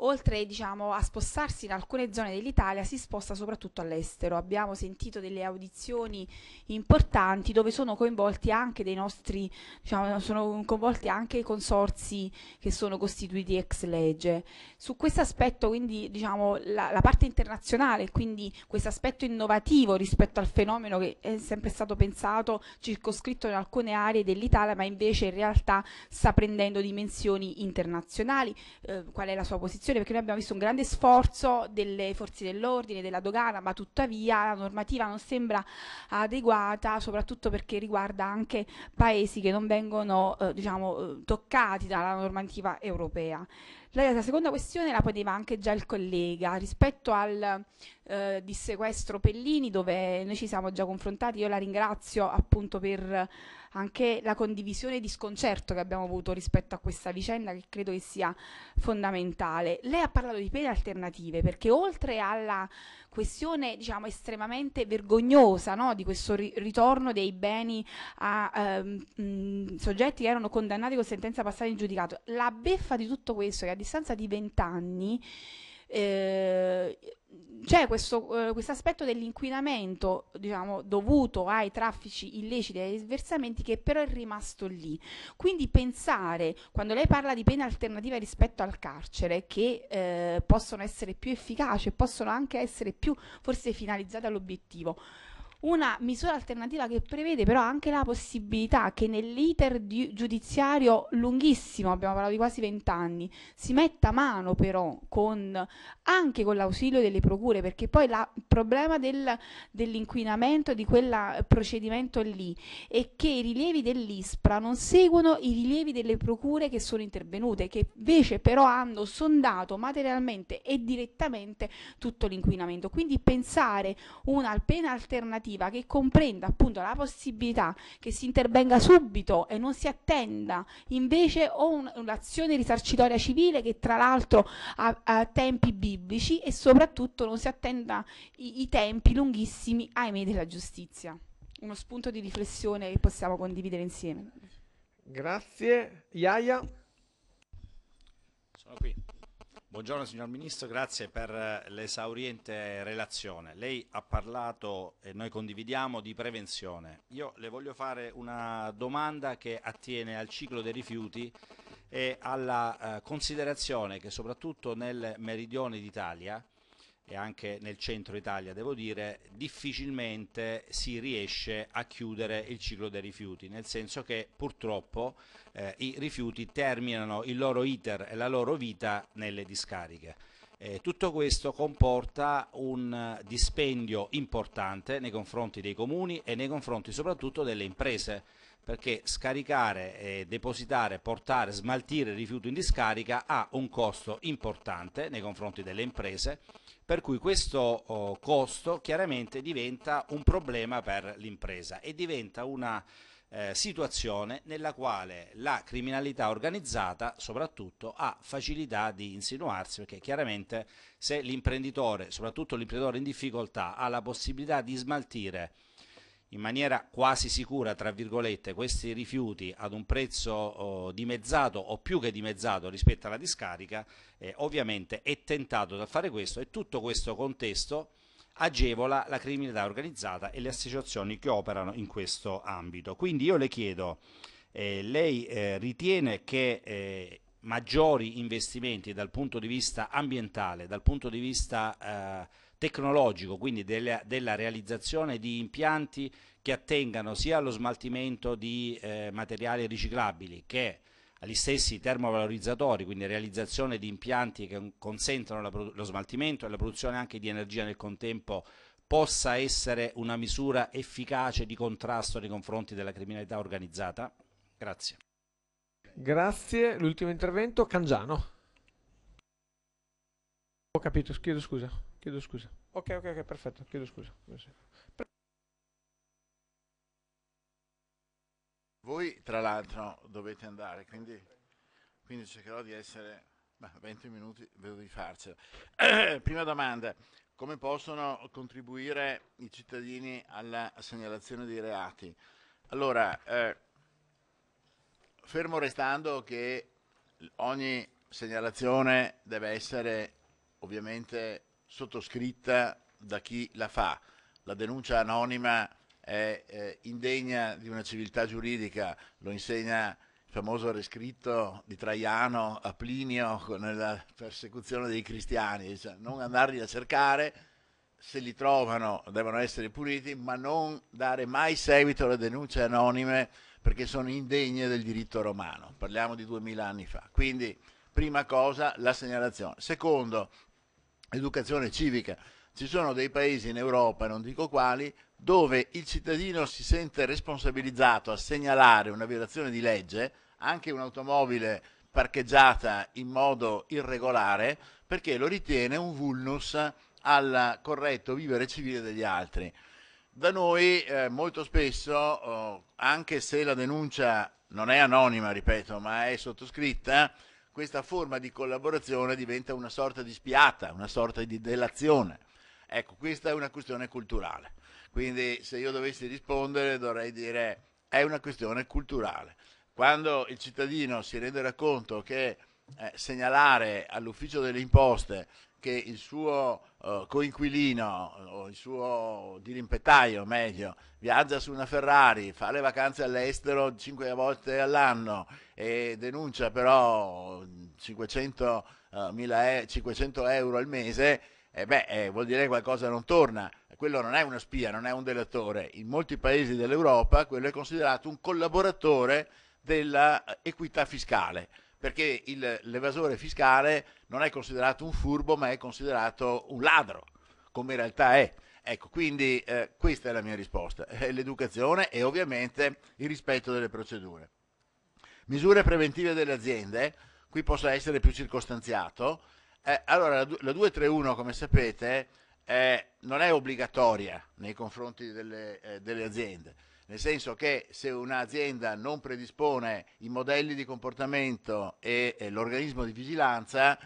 oltre diciamo, a spostarsi in alcune zone dell'Italia, si sposta soprattutto all'estero. Abbiamo sentito delle audizioni importanti dove sono coinvolti anche dei nostri, diciamo, sono coinvolti anche i consorsi che sono costituiti ex legge. Su questo aspetto, quindi, diciamo, la, la, parte internazionale, quindi questo aspetto innovativo rispetto al fenomeno che è sempre stato pensato circoscritto in alcune aree dell'Italia, ma invece in realtà sta prendendo dimensioni internazionali. Eh, qual è la sua posizione? situazione perché noi abbiamo visto un grande sforzo delle forze dell'ordine, della dogana, ma tuttavia la normativa non sembra adeguata, soprattutto perché riguarda anche paesi che non vengono eh, diciamo, eh, toccati dalla normativa europea. La, la seconda questione la poneva anche già il collega rispetto al eh, di Sequestro Pellini dove noi ci siamo già confrontati, io la ringrazio appunto per anche la condivisione di sconcerto che abbiamo avuto rispetto a questa vicenda che credo che sia fondamentale. Lei ha parlato di pene alternative perché oltre alla questione diciamo estremamente vergognosa no, di questo ri ritorno dei beni a ehm, mh, soggetti che erano condannati con sentenza passata in giudicato, la beffa di tutto questo è che a distanza di vent'anni eh, c'è questo eh, quest aspetto dell'inquinamento diciamo, dovuto ai traffici illeciti e ai sversamenti che però è rimasto lì. Quindi pensare, quando lei parla di pene alternative rispetto al carcere, che eh, possono essere più efficaci e possono anche essere più forse finalizzate all'obiettivo, una misura alternativa che prevede però anche la possibilità che nell'iter giudiziario lunghissimo, abbiamo parlato di quasi vent'anni, si metta mano però con, anche con l'ausilio delle procure, perché poi il problema del, dell'inquinamento di quel eh, procedimento lì è che i rilievi dell'ISPRA non seguono i rilievi delle procure che sono intervenute, che invece però hanno sondato materialmente e direttamente tutto l'inquinamento. Quindi pensare una pena alternativa direttiva che comprenda appunto la possibilità che si intervenga subito e non si attenda invece o un'azione risarcitoria civile che tra l'altro ha, ha, tempi biblici e soprattutto non si attenda i, i tempi lunghissimi, ahimè, della giustizia. Uno spunto di riflessione che possiamo condividere insieme. Grazie. Iaia? Sono qui. Buongiorno signor Ministro, grazie per eh, l'esauriente relazione. Lei ha parlato, e noi condividiamo, di prevenzione. Io le voglio fare una domanda che attiene al ciclo dei rifiuti e alla eh, considerazione che soprattutto nel meridione d'Italia e anche nel centro Italia devo dire, difficilmente si riesce a chiudere il ciclo dei rifiuti, nel senso che purtroppo eh, i rifiuti terminano il loro iter e la loro vita nelle discariche. Eh, tutto questo comporta un dispendio importante nei confronti dei comuni e nei confronti soprattutto delle imprese perché scaricare, eh, depositare, portare, smaltire il rifiuto in discarica ha un costo importante nei confronti delle imprese per cui questo oh, costo chiaramente diventa un problema per l'impresa e diventa una eh, situazione nella quale la criminalità organizzata soprattutto ha facilità di insinuarsi perché chiaramente se l'imprenditore, soprattutto l'imprenditore in difficoltà, ha la possibilità di smaltire in maniera quasi sicura, tra virgolette, questi rifiuti ad un prezzo oh, dimezzato o più che dimezzato rispetto alla discarica, eh, ovviamente è tentato da fare questo e tutto questo contesto agevola la criminalità organizzata e le associazioni che operano in questo ambito. Quindi io le chiedo, eh, lei eh, ritiene che eh, maggiori investimenti dal punto di vista ambientale, dal punto di vista eh, tecnologico, quindi della, della realizzazione di impianti che attengano sia allo smaltimento di eh, materiali riciclabili che agli stessi termovalorizzatori, quindi realizzazione di impianti che consentono lo smaltimento e la produzione anche di energia nel contempo possa essere una misura efficace di contrasto nei confronti della criminalità organizzata? Grazie. Grazie. L'ultimo intervento, Cangiano. Ho capito, chiedo scusa. Chiedo scusa. Ok, ok, ok, perfetto. Chiedo scusa. Voi, tra l'altro, dovete andare, quindi, quindi cercherò di essere... Beh, 20 minuti, vedo di farcela. Prima domanda, come possono contribuire i cittadini alla segnalazione dei reati? Allora, eh, fermo restando che ogni segnalazione deve essere ovviamente sottoscritta da chi la fa. La denuncia anonima è eh, indegna di una civiltà giuridica, lo insegna il famoso rescritto di Traiano a Plinio nella persecuzione dei cristiani, cioè non andarli a cercare, se li trovano devono essere puniti, ma non dare mai seguito alle denunce anonime perché sono indegne del diritto romano, parliamo di duemila anni fa. Quindi, prima cosa, la segnalazione. Secondo, educazione civica. Ci sono dei paesi in Europa, non dico quali, dove il cittadino si sente responsabilizzato a segnalare una violazione di legge, anche un'automobile parcheggiata in modo irregolare, perché lo ritiene un vulnus al corretto vivere civile degli altri. Da noi eh, molto spesso, oh, anche se la denuncia non è anonima, ripeto, ma è sottoscritta, questa forma di collaborazione diventa una sorta di spiata, una sorta di delazione. Ecco, questa è una questione culturale. Quindi se io dovessi rispondere dovrei dire è una questione culturale. Quando il cittadino si renderà conto che eh, segnalare all'ufficio delle imposte che il suo eh, coinquilino o il suo dirimpettaio, meglio, viaggia su una Ferrari, fa le vacanze all'estero cinque volte all'anno e denuncia però 500, eh, eh, mila, 500 euro al mese, eh beh, eh, vuol dire che qualcosa non torna. Quello non è una spia, non è un delattore. In molti paesi dell'Europa quello è considerato un collaboratore dell'equità eh, fiscale perché il, l'evasore fiscale non è considerato un furbo ma è considerato un ladro, come in realtà è. Ecco, quindi eh, questa è la mia risposta, l'educazione e ovviamente il rispetto delle procedure. Misure preventive delle aziende, qui posso essere più circostanziato. Eh, allora, la 231, come sapete, eh, non è obbligatoria nei confronti delle, eh, delle aziende nel senso che se un'azienda non predispone i modelli di comportamento e, e l'organismo di vigilanza,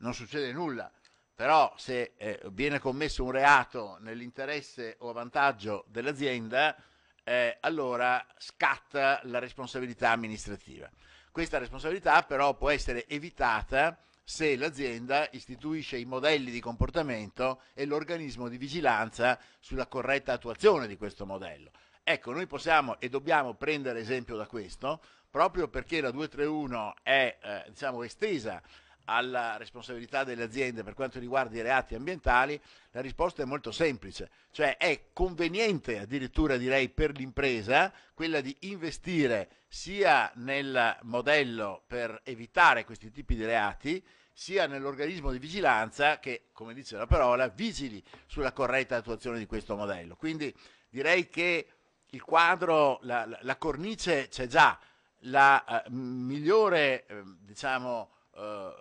non succede nulla. Però se eh, viene commesso un reato nell'interesse o a vantaggio dell'azienda, eh, allora scatta la responsabilità amministrativa. Questa responsabilità però può essere evitata se l'azienda istituisce i modelli di comportamento e l'organismo di vigilanza sulla corretta attuazione di questo modello. Ecco, noi possiamo e dobbiamo prendere esempio da questo, proprio perché la 231 è eh, diciamo, estesa alla responsabilità delle aziende per quanto riguarda i reati ambientali, la risposta è molto semplice, cioè è conveniente addirittura direi per l'impresa quella di investire sia nel modello per evitare questi tipi di reati, sia nell'organismo di vigilanza che, come dice la parola, vigili sulla corretta attuazione di questo modello. Quindi direi che il quadro, la, la, la cornice c'è già, la eh, migliore, eh, diciamo, eh,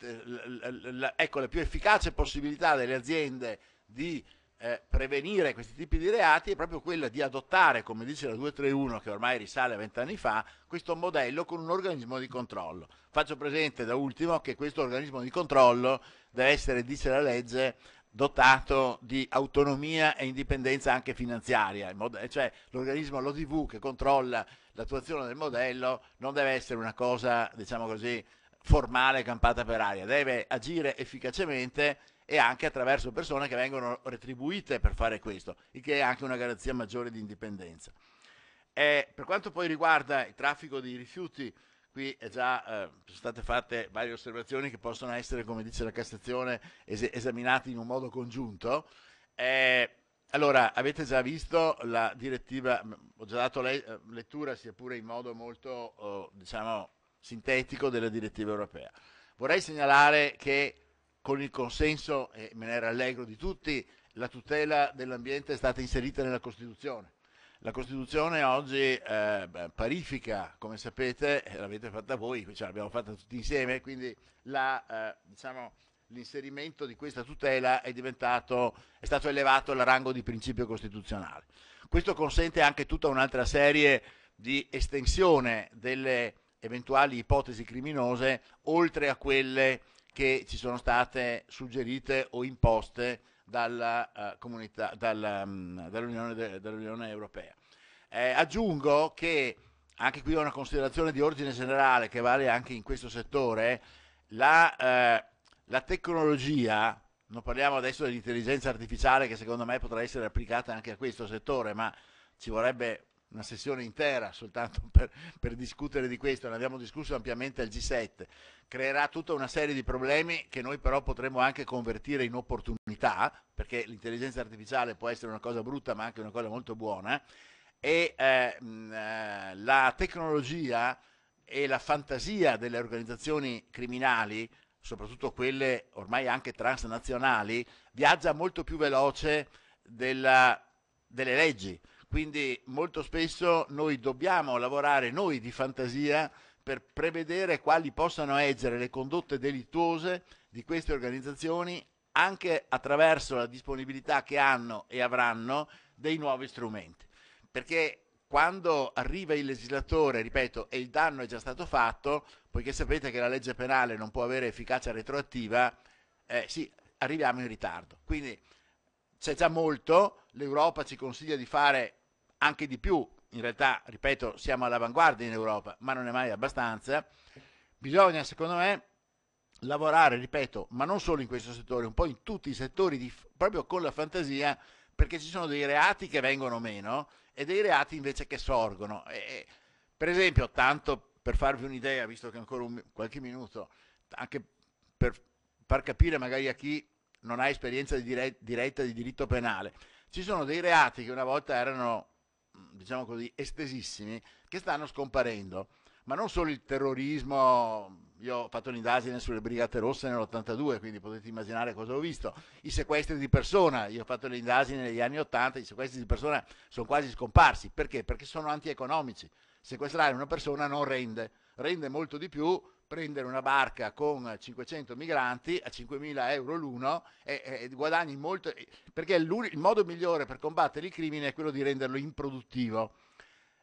eh, la, ecco, la più efficace possibilità delle aziende di eh, prevenire questi tipi di reati è proprio quella di adottare, come dice la 231 che ormai risale a vent'anni fa, questo modello con un organismo di controllo. Faccio presente da ultimo che questo organismo di controllo deve essere, dice la legge, dotato di autonomia e indipendenza anche finanziaria, cioè l'organismo, l'ODV che controlla l'attuazione del modello non deve essere una cosa, diciamo così, formale campata per aria, deve agire efficacemente e anche attraverso persone che vengono retribuite per fare questo, il che è anche una garanzia maggiore di indipendenza. E eh, per quanto poi riguarda il traffico di rifiuti, qui già, eh, sono state fatte varie osservazioni che possono essere, come dice la Cassazione, es- esaminate in un modo congiunto. Eh, allora, avete già visto la direttiva, ho già dato le- eh, lettura, sia pure in modo molto, oh, diciamo, sintetico, della direttiva europea. Vorrei segnalare che con il consenso, e me ne rallegro di tutti, la tutela dell'ambiente è stata inserita nella Costituzione la Costituzione oggi eh, parifica, come sapete, l'avete fatta voi, cioè l'abbiamo fatta tutti insieme, quindi la, eh, diciamo, l'inserimento di questa tutela è, è stato elevato al rango di principio costituzionale. Questo consente anche tutta un'altra serie di estensione delle eventuali ipotesi criminose oltre a quelle che ci sono state suggerite o imposte dalla, uh, comunità, dalla, um, dall'Unione, de, dall'Unione, Europea. Eh, aggiungo che anche qui è una considerazione di ordine generale che vale anche in questo settore, la, eh, la tecnologia, non parliamo adesso dell'intelligenza artificiale che secondo me potrà essere applicata anche a questo settore, ma ci vorrebbe una sessione intera soltanto per, per discutere di questo, ne abbiamo discusso ampiamente al G7, creerà tutta una serie di problemi che noi però potremo anche convertire in opportunità, perché l'intelligenza artificiale può essere una cosa brutta ma anche una cosa molto buona, e eh, mh, mm, eh, la tecnologia e la fantasia delle organizzazioni criminali, soprattutto quelle ormai anche transnazionali, viaggia molto più veloce della, delle leggi. Quindi molto spesso noi dobbiamo lavorare noi di fantasia per prevedere quali possano essere le condotte delittuose di queste organizzazioni anche attraverso la disponibilità che hanno e avranno dei nuovi strumenti. Perché quando arriva il legislatore, ripeto, e il danno è già stato fatto, poiché sapete che la legge penale non può avere efficacia retroattiva, eh, sì, arriviamo in ritardo. Quindi c'è già molto, l'Europa ci consiglia di fare anche di più, in realtà, ripeto, siamo all'avanguardia in Europa, ma non è mai abbastanza. Bisogna, secondo me, lavorare, ripeto, ma non solo in questo settore, un po' in tutti i settori, di, proprio con la fantasia, perché ci sono dei reati che vengono meno e dei reati invece che sorgono. E, per esempio, tanto per farvi un'idea, visto che ancora un, qualche minuto, anche per far capire magari a chi non ha esperienza di diretta di diritto penale, ci sono dei reati che una volta erano diciamo così, estesissimi che stanno scomparendo. Ma non solo il terrorismo, io ho fatto l'indagine sulle Brigate Rosse nell'82, quindi potete immaginare cosa ho visto, i sequestri di persona, io ho fatto le indagini negli anni 80, i sequestri di persona sono quasi scomparsi, perché? Perché sono antieconomici, sequestrare una persona non rende, rende molto di più prendere una barca con 500 migranti a 5.000 euro l'uno e, e guadagni molto, perché il modo migliore per combattere il crimine è quello di renderlo improduttivo.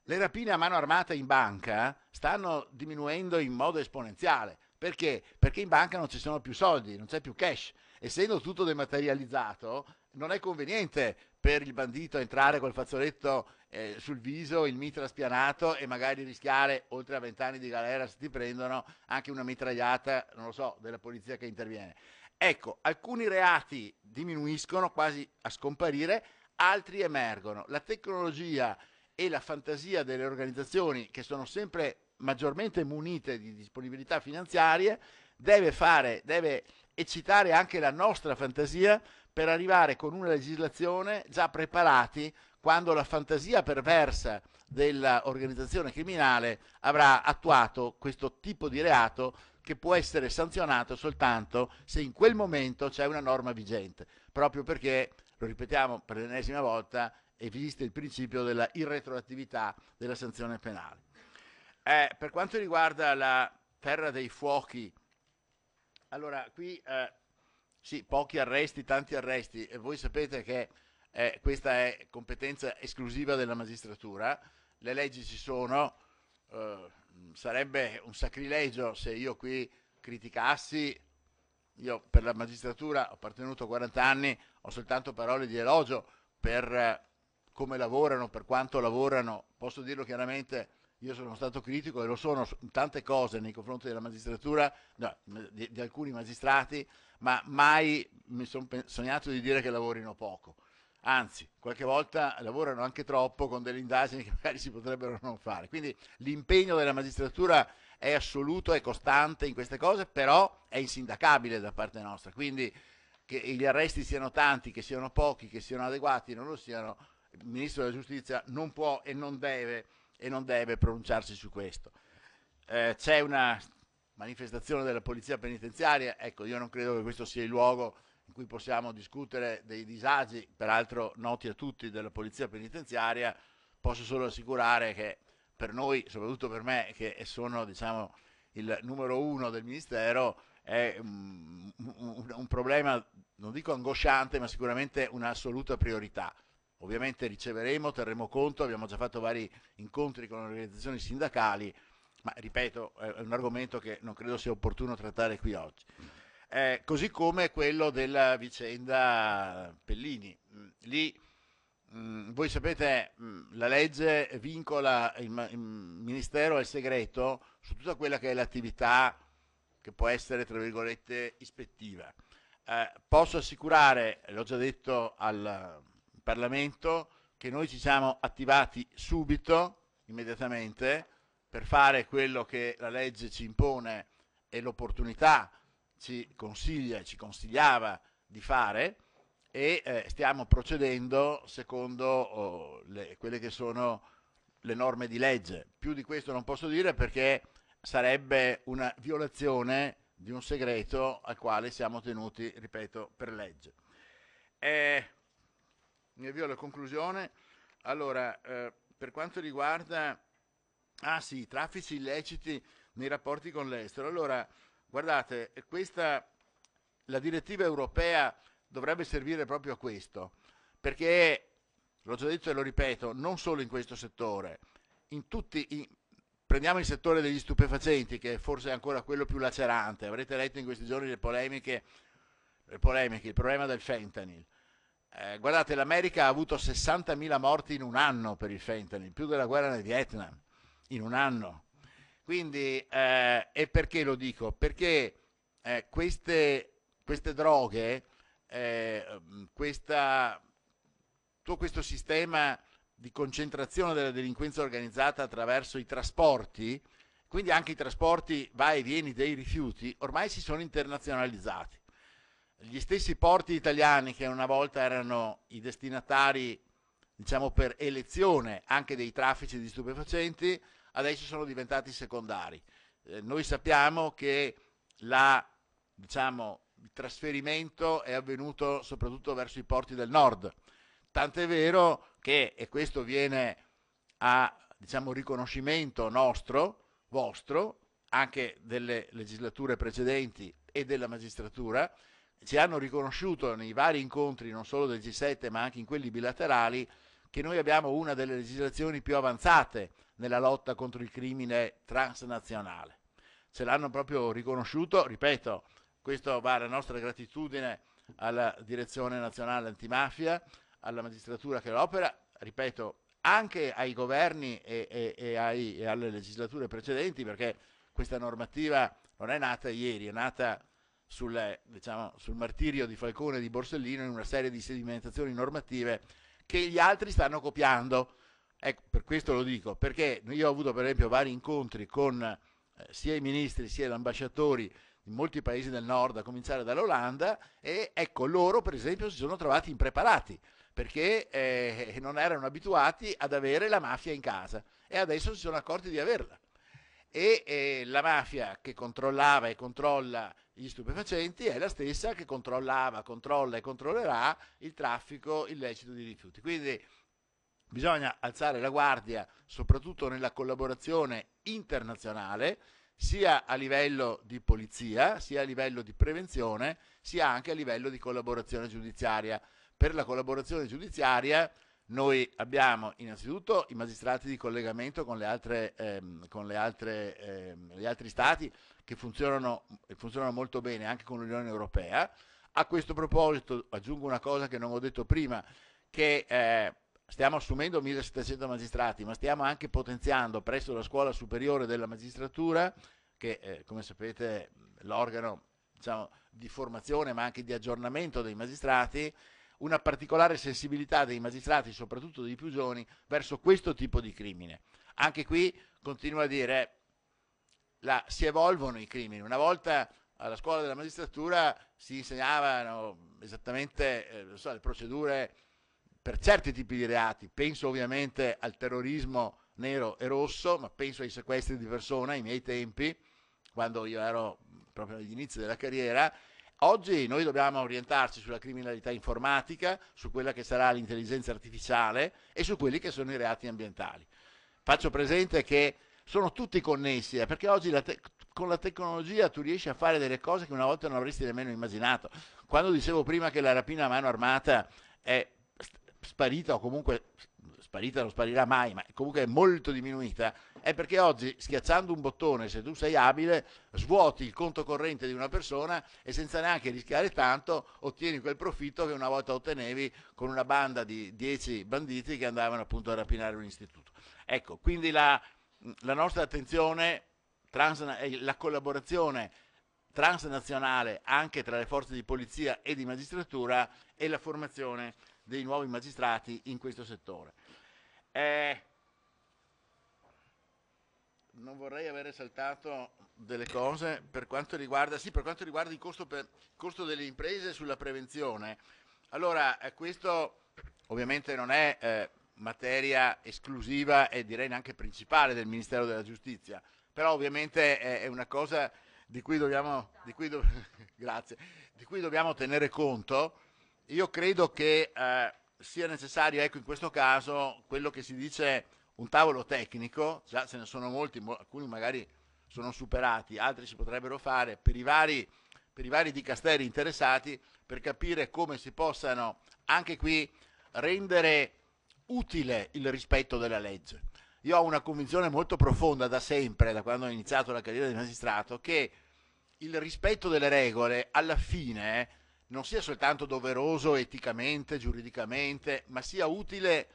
Le rapine a mano armata in banca stanno diminuendo in modo esponenziale. Perché? Perché in banca non ci sono più soldi, non c'è più cash. Essendo tutto dematerializzato, non è conveniente per il bandito entrare col fazzoletto eh, sul viso il mitra spianato e magari rischiare oltre a vent'anni di galera se ti prendono anche una mitragliata, non lo so, della polizia che interviene. Ecco, alcuni reati diminuiscono quasi a scomparire, altri emergono. La tecnologia e la fantasia delle organizzazioni che sono sempre maggiormente munite di disponibilità finanziarie deve fare, deve eccitare anche la nostra fantasia per arrivare con una legislazione già preparati quando la fantasia perversa dell'organizzazione criminale avrà attuato questo tipo di reato che può essere sanzionato soltanto se in quel momento c'è una norma vigente, proprio perché, lo ripetiamo per l'ennesima volta, esiste il principio della irretroattività della sanzione penale. Eh, per quanto riguarda la terra dei fuochi, allora qui eh, sì, pochi arresti, tanti arresti, e voi sapete che eh, questa è competenza esclusiva della magistratura, le leggi ci sono, eh, sarebbe un sacrilegio se io qui criticassi, io per la magistratura ho appartenuto 40 anni, ho soltanto parole di elogio per eh, come lavorano, per quanto lavorano, posso dirlo chiaramente, io sono stato critico e lo sono su tante cose nei confronti della magistratura, no, di, di, alcuni magistrati, ma mai mi sono sognato di dire che lavorino poco anzi qualche volta lavorano anche troppo con delle indagini che magari si potrebbero non fare. Quindi l'impegno della magistratura è assoluto, è costante in queste cose, però è insindacabile da parte nostra. Quindi che gli arresti siano tanti, che siano pochi, che siano adeguati, non lo siano, il Ministro della Giustizia non può e non deve, e non deve pronunciarsi su questo. Eh, c'è una manifestazione della Polizia Penitenziaria, ecco, io non credo che questo sia il luogo in cui possiamo discutere dei disagi, peraltro noti a tutti, della polizia penitenziaria, posso solo assicurare che per noi, soprattutto per me, che sono diciamo, il numero uno del Ministero, è mm, un, un, un problema, non dico angosciante, ma sicuramente un'assoluta priorità. Ovviamente riceveremo, terremo conto, abbiamo già fatto vari incontri con le organizzazioni sindacali, ma ripeto, è un argomento che non credo sia opportuno trattare qui oggi eh, così come quello della vicenda Pellini. Mm, lì, mh, mm, voi sapete, mh, mm, la legge vincola il, il Ministero al segreto su tutta quella che è l'attività che può essere, tra virgolette, ispettiva. Eh, posso assicurare, l'ho già detto al Parlamento, che noi ci siamo attivati subito, immediatamente, per fare quello che la legge ci impone e l'opportunità ci consiglia, ci consigliava di fare e eh, stiamo procedendo secondo oh, le, quelle che sono le norme di legge. Più di questo non posso dire perché sarebbe una violazione di un segreto al quale siamo tenuti, ripeto, per legge. Eh, mi avvio alla conclusione. Allora, eh, per quanto riguarda... Ah sì, i traffici illeciti nei rapporti con l'estero. Allora, Guardate, questa, la direttiva europea dovrebbe servire proprio a questo, perché, l'ho già detto e lo ripeto, non solo in questo settore, in tutti, in, prendiamo il settore degli stupefacenti, che forse è ancora quello più lacerante, avrete letto in questi giorni le polemiche, le polemiche il problema del fentanyl. Eh, guardate, l'America ha avuto 60.000 morti in un anno per il fentanyl, più della guerra nel Vietnam, in un anno. Quindi, eh, e perché lo dico? Perché eh, queste, queste, droghe, eh, mm, questa, tutto questo sistema di concentrazione della delinquenza organizzata attraverso i trasporti, quindi anche i trasporti vai e vieni dei rifiuti, ormai si sono internazionalizzati. Gli stessi porti italiani che una volta erano i destinatari, diciamo per elezione, anche dei traffici di stupefacenti, adesso sono diventati secondari. Eh, noi sappiamo che la, diciamo, il trasferimento è avvenuto soprattutto verso i porti del nord, tant'è vero che, e questo viene a diciamo, riconoscimento nostro, vostro, anche delle legislature precedenti e della magistratura, ci hanno riconosciuto nei vari incontri, non solo del G7 ma anche in quelli bilaterali, che noi abbiamo una delle legislazioni più avanzate nella lotta contro il crimine transnazionale. Ce l'hanno proprio riconosciuto, ripeto, questo va alla nostra gratitudine alla Direzione Nazionale Antimafia, alla magistratura che l'opera, ripeto, anche ai governi e, e, e, ai, e alle legislature precedenti, perché questa normativa non è nata ieri, è nata sul, diciamo, sul, martirio di Falcone e di Borsellino in una serie di sedimentazioni normative che gli altri stanno copiando. Ecco, per questo lo dico, perché io ho avuto per esempio vari incontri con eh, sia i ministri sia gli ambasciatori in molti paesi del nord, a cominciare dall'Olanda, e ecco, loro per esempio si sono trovati impreparati, perché eh, non erano abituati ad avere la mafia in casa e adesso si sono accorti di averla. E eh, la mafia che controllava e controlla gli stupefacenti è la stessa che controllava, controlla e controllerà il traffico illecito di rifiuti. Quindi Bisogna alzare la guardia soprattutto nella collaborazione internazionale, sia a livello di polizia, sia a livello di prevenzione, sia anche a livello di collaborazione giudiziaria. Per la collaborazione giudiziaria noi abbiamo innanzitutto i magistrati di collegamento con, altre, ehm, con altre, ehm, gli altri stati che funzionano, funzionano molto bene anche con l'Unione Europea. A questo proposito aggiungo una cosa che non ho detto prima, che eh, stiamo assumendo 1700 magistrati, ma stiamo anche potenziando presso la Scuola Superiore della Magistratura, che eh, come sapete è l'organo diciamo, di formazione ma anche di aggiornamento dei magistrati, una particolare sensibilità dei magistrati, soprattutto dei più giovani, verso questo tipo di crimine. Anche qui continuo a dire, la, si evolvono i crimini. Una volta alla scuola della magistratura si insegnavano esattamente eh, so, le procedure per certi tipi di reati, penso ovviamente al terrorismo nero e rosso, ma penso ai sequestri di persona ai miei tempi, quando io ero proprio agli inizi della carriera, Oggi noi dobbiamo orientarci sulla criminalità informatica, su quella che sarà l'intelligenza artificiale e su quelli che sono i reati ambientali. Faccio presente che sono tutti connessi, eh, perché oggi la con la tecnologia tu riesci a fare delle cose che una volta non avresti nemmeno immaginato. Quando dicevo prima che la rapina a mano armata è sparita o comunque sparita non sparirà mai, ma comunque è molto diminuita, è perché oggi schiacciando un bottone, se tu sei abile, svuoti il conto corrente di una persona e senza neanche rischiare tanto ottieni quel profitto che una volta ottenevi con una banda di 10 banditi che andavano appunto a rapinare un istituto. Ecco, quindi la, la nostra attenzione, trans, eh, la collaborazione transnazionale anche tra le forze di polizia e di magistratura e la formazione dei nuovi magistrati in questo settore. Eh, non vorrei avere saltato delle cose per quanto riguarda, sì, per quanto riguarda il costo, per, costo delle imprese sulla prevenzione. Allora, eh, questo ovviamente non è eh, materia esclusiva e direi neanche principale del Ministero della Giustizia, però ovviamente è, è una cosa di cui dobbiamo, di cui do, grazie, di cui dobbiamo tenere conto io credo che eh, sia necessario, ecco in questo caso, quello che si dice un tavolo tecnico, già ce ne sono molti, mo alcuni magari sono superati, altri si potrebbero fare per i vari, per i vari dicasteri interessati per capire come si possano anche qui rendere utile il rispetto della legge. Io ho una convinzione molto profonda da sempre, da quando ho iniziato la carriera di magistrato, che il rispetto delle regole alla fine non sia soltanto doveroso eticamente, giuridicamente, ma sia utile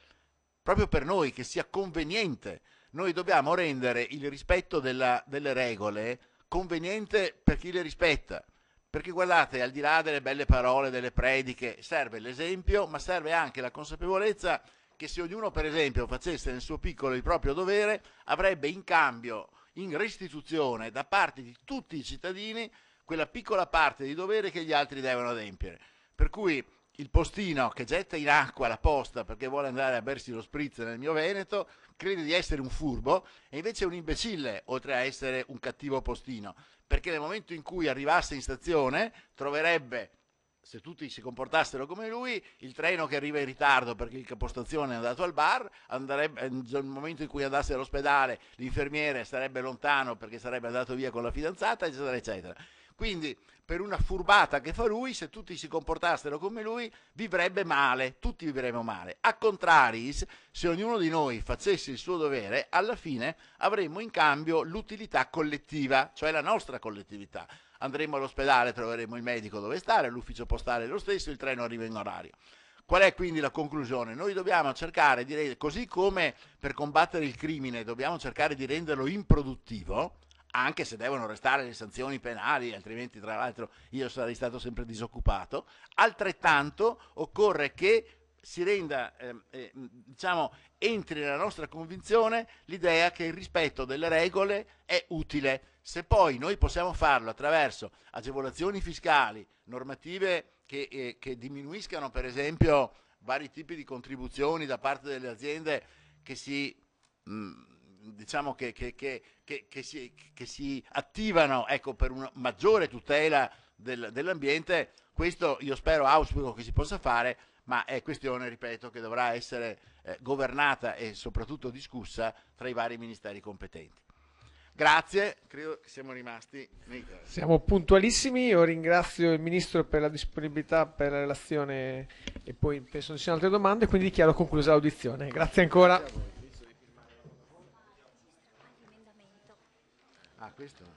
proprio per noi, che sia conveniente. Noi dobbiamo rendere il rispetto della, delle regole conveniente per chi le rispetta. Perché guardate, al di là delle belle parole, delle prediche, serve l'esempio, ma serve anche la consapevolezza che se ognuno, per esempio, facesse nel suo piccolo il proprio dovere, avrebbe in cambio, in restituzione da parte di tutti i cittadini, quella piccola parte di dovere che gli altri devono adempiere. Per cui il postino che getta in acqua la posta perché vuole andare a bersi lo spritz nel mio Veneto crede di essere un furbo e invece è un imbecille oltre a essere un cattivo postino perché nel momento in cui arrivasse in stazione troverebbe se tutti si comportassero come lui, il treno che arriva in ritardo perché il capostazione è andato al bar, andrebbe, eh, nel momento in cui andasse all'ospedale, l'infermiere sarebbe lontano perché sarebbe andato via con la fidanzata, eccetera, eccetera. Quindi per una furbata che fa lui, se tutti si comportassero come lui, vivrebbe male, tutti vivremmo male. A contraris, se ognuno di noi facesse il suo dovere, alla fine avremmo in cambio l'utilità collettiva, cioè la nostra collettività. Andremo all'ospedale, troveremo il medico dove stare, l'ufficio postale lo stesso, il treno arriva in orario. Qual è quindi la conclusione? Noi dobbiamo cercare, direi, così come per combattere il crimine dobbiamo cercare di renderlo improduttivo, anche se devono restare le sanzioni penali, altrimenti tra l'altro io sarei stato sempre disoccupato, altrettanto occorre che si renda, ehm, eh, diciamo, entri nella nostra convinzione l'idea che il rispetto delle regole è utile. Se poi noi possiamo farlo attraverso agevolazioni fiscali, normative che, eh, che diminuiscano per esempio vari tipi di contribuzioni da parte delle aziende che si mh, mm, diciamo che, che, che, che, si, che si attivano ecco, per una maggiore tutela del, dell'ambiente, questo io spero, auspico che si possa fare, ma è questione, ripeto, che dovrà essere eh, governata e soprattutto discussa tra i vari ministeri competenti. Grazie, credo che siamo rimasti. Eh, siamo puntualissimi, io ringrazio il Ministro per la disponibilità per la relazione e poi penso non ci siano altre domande, quindi dichiaro conclusa l'audizione. Grazie ancora. Grazie quisto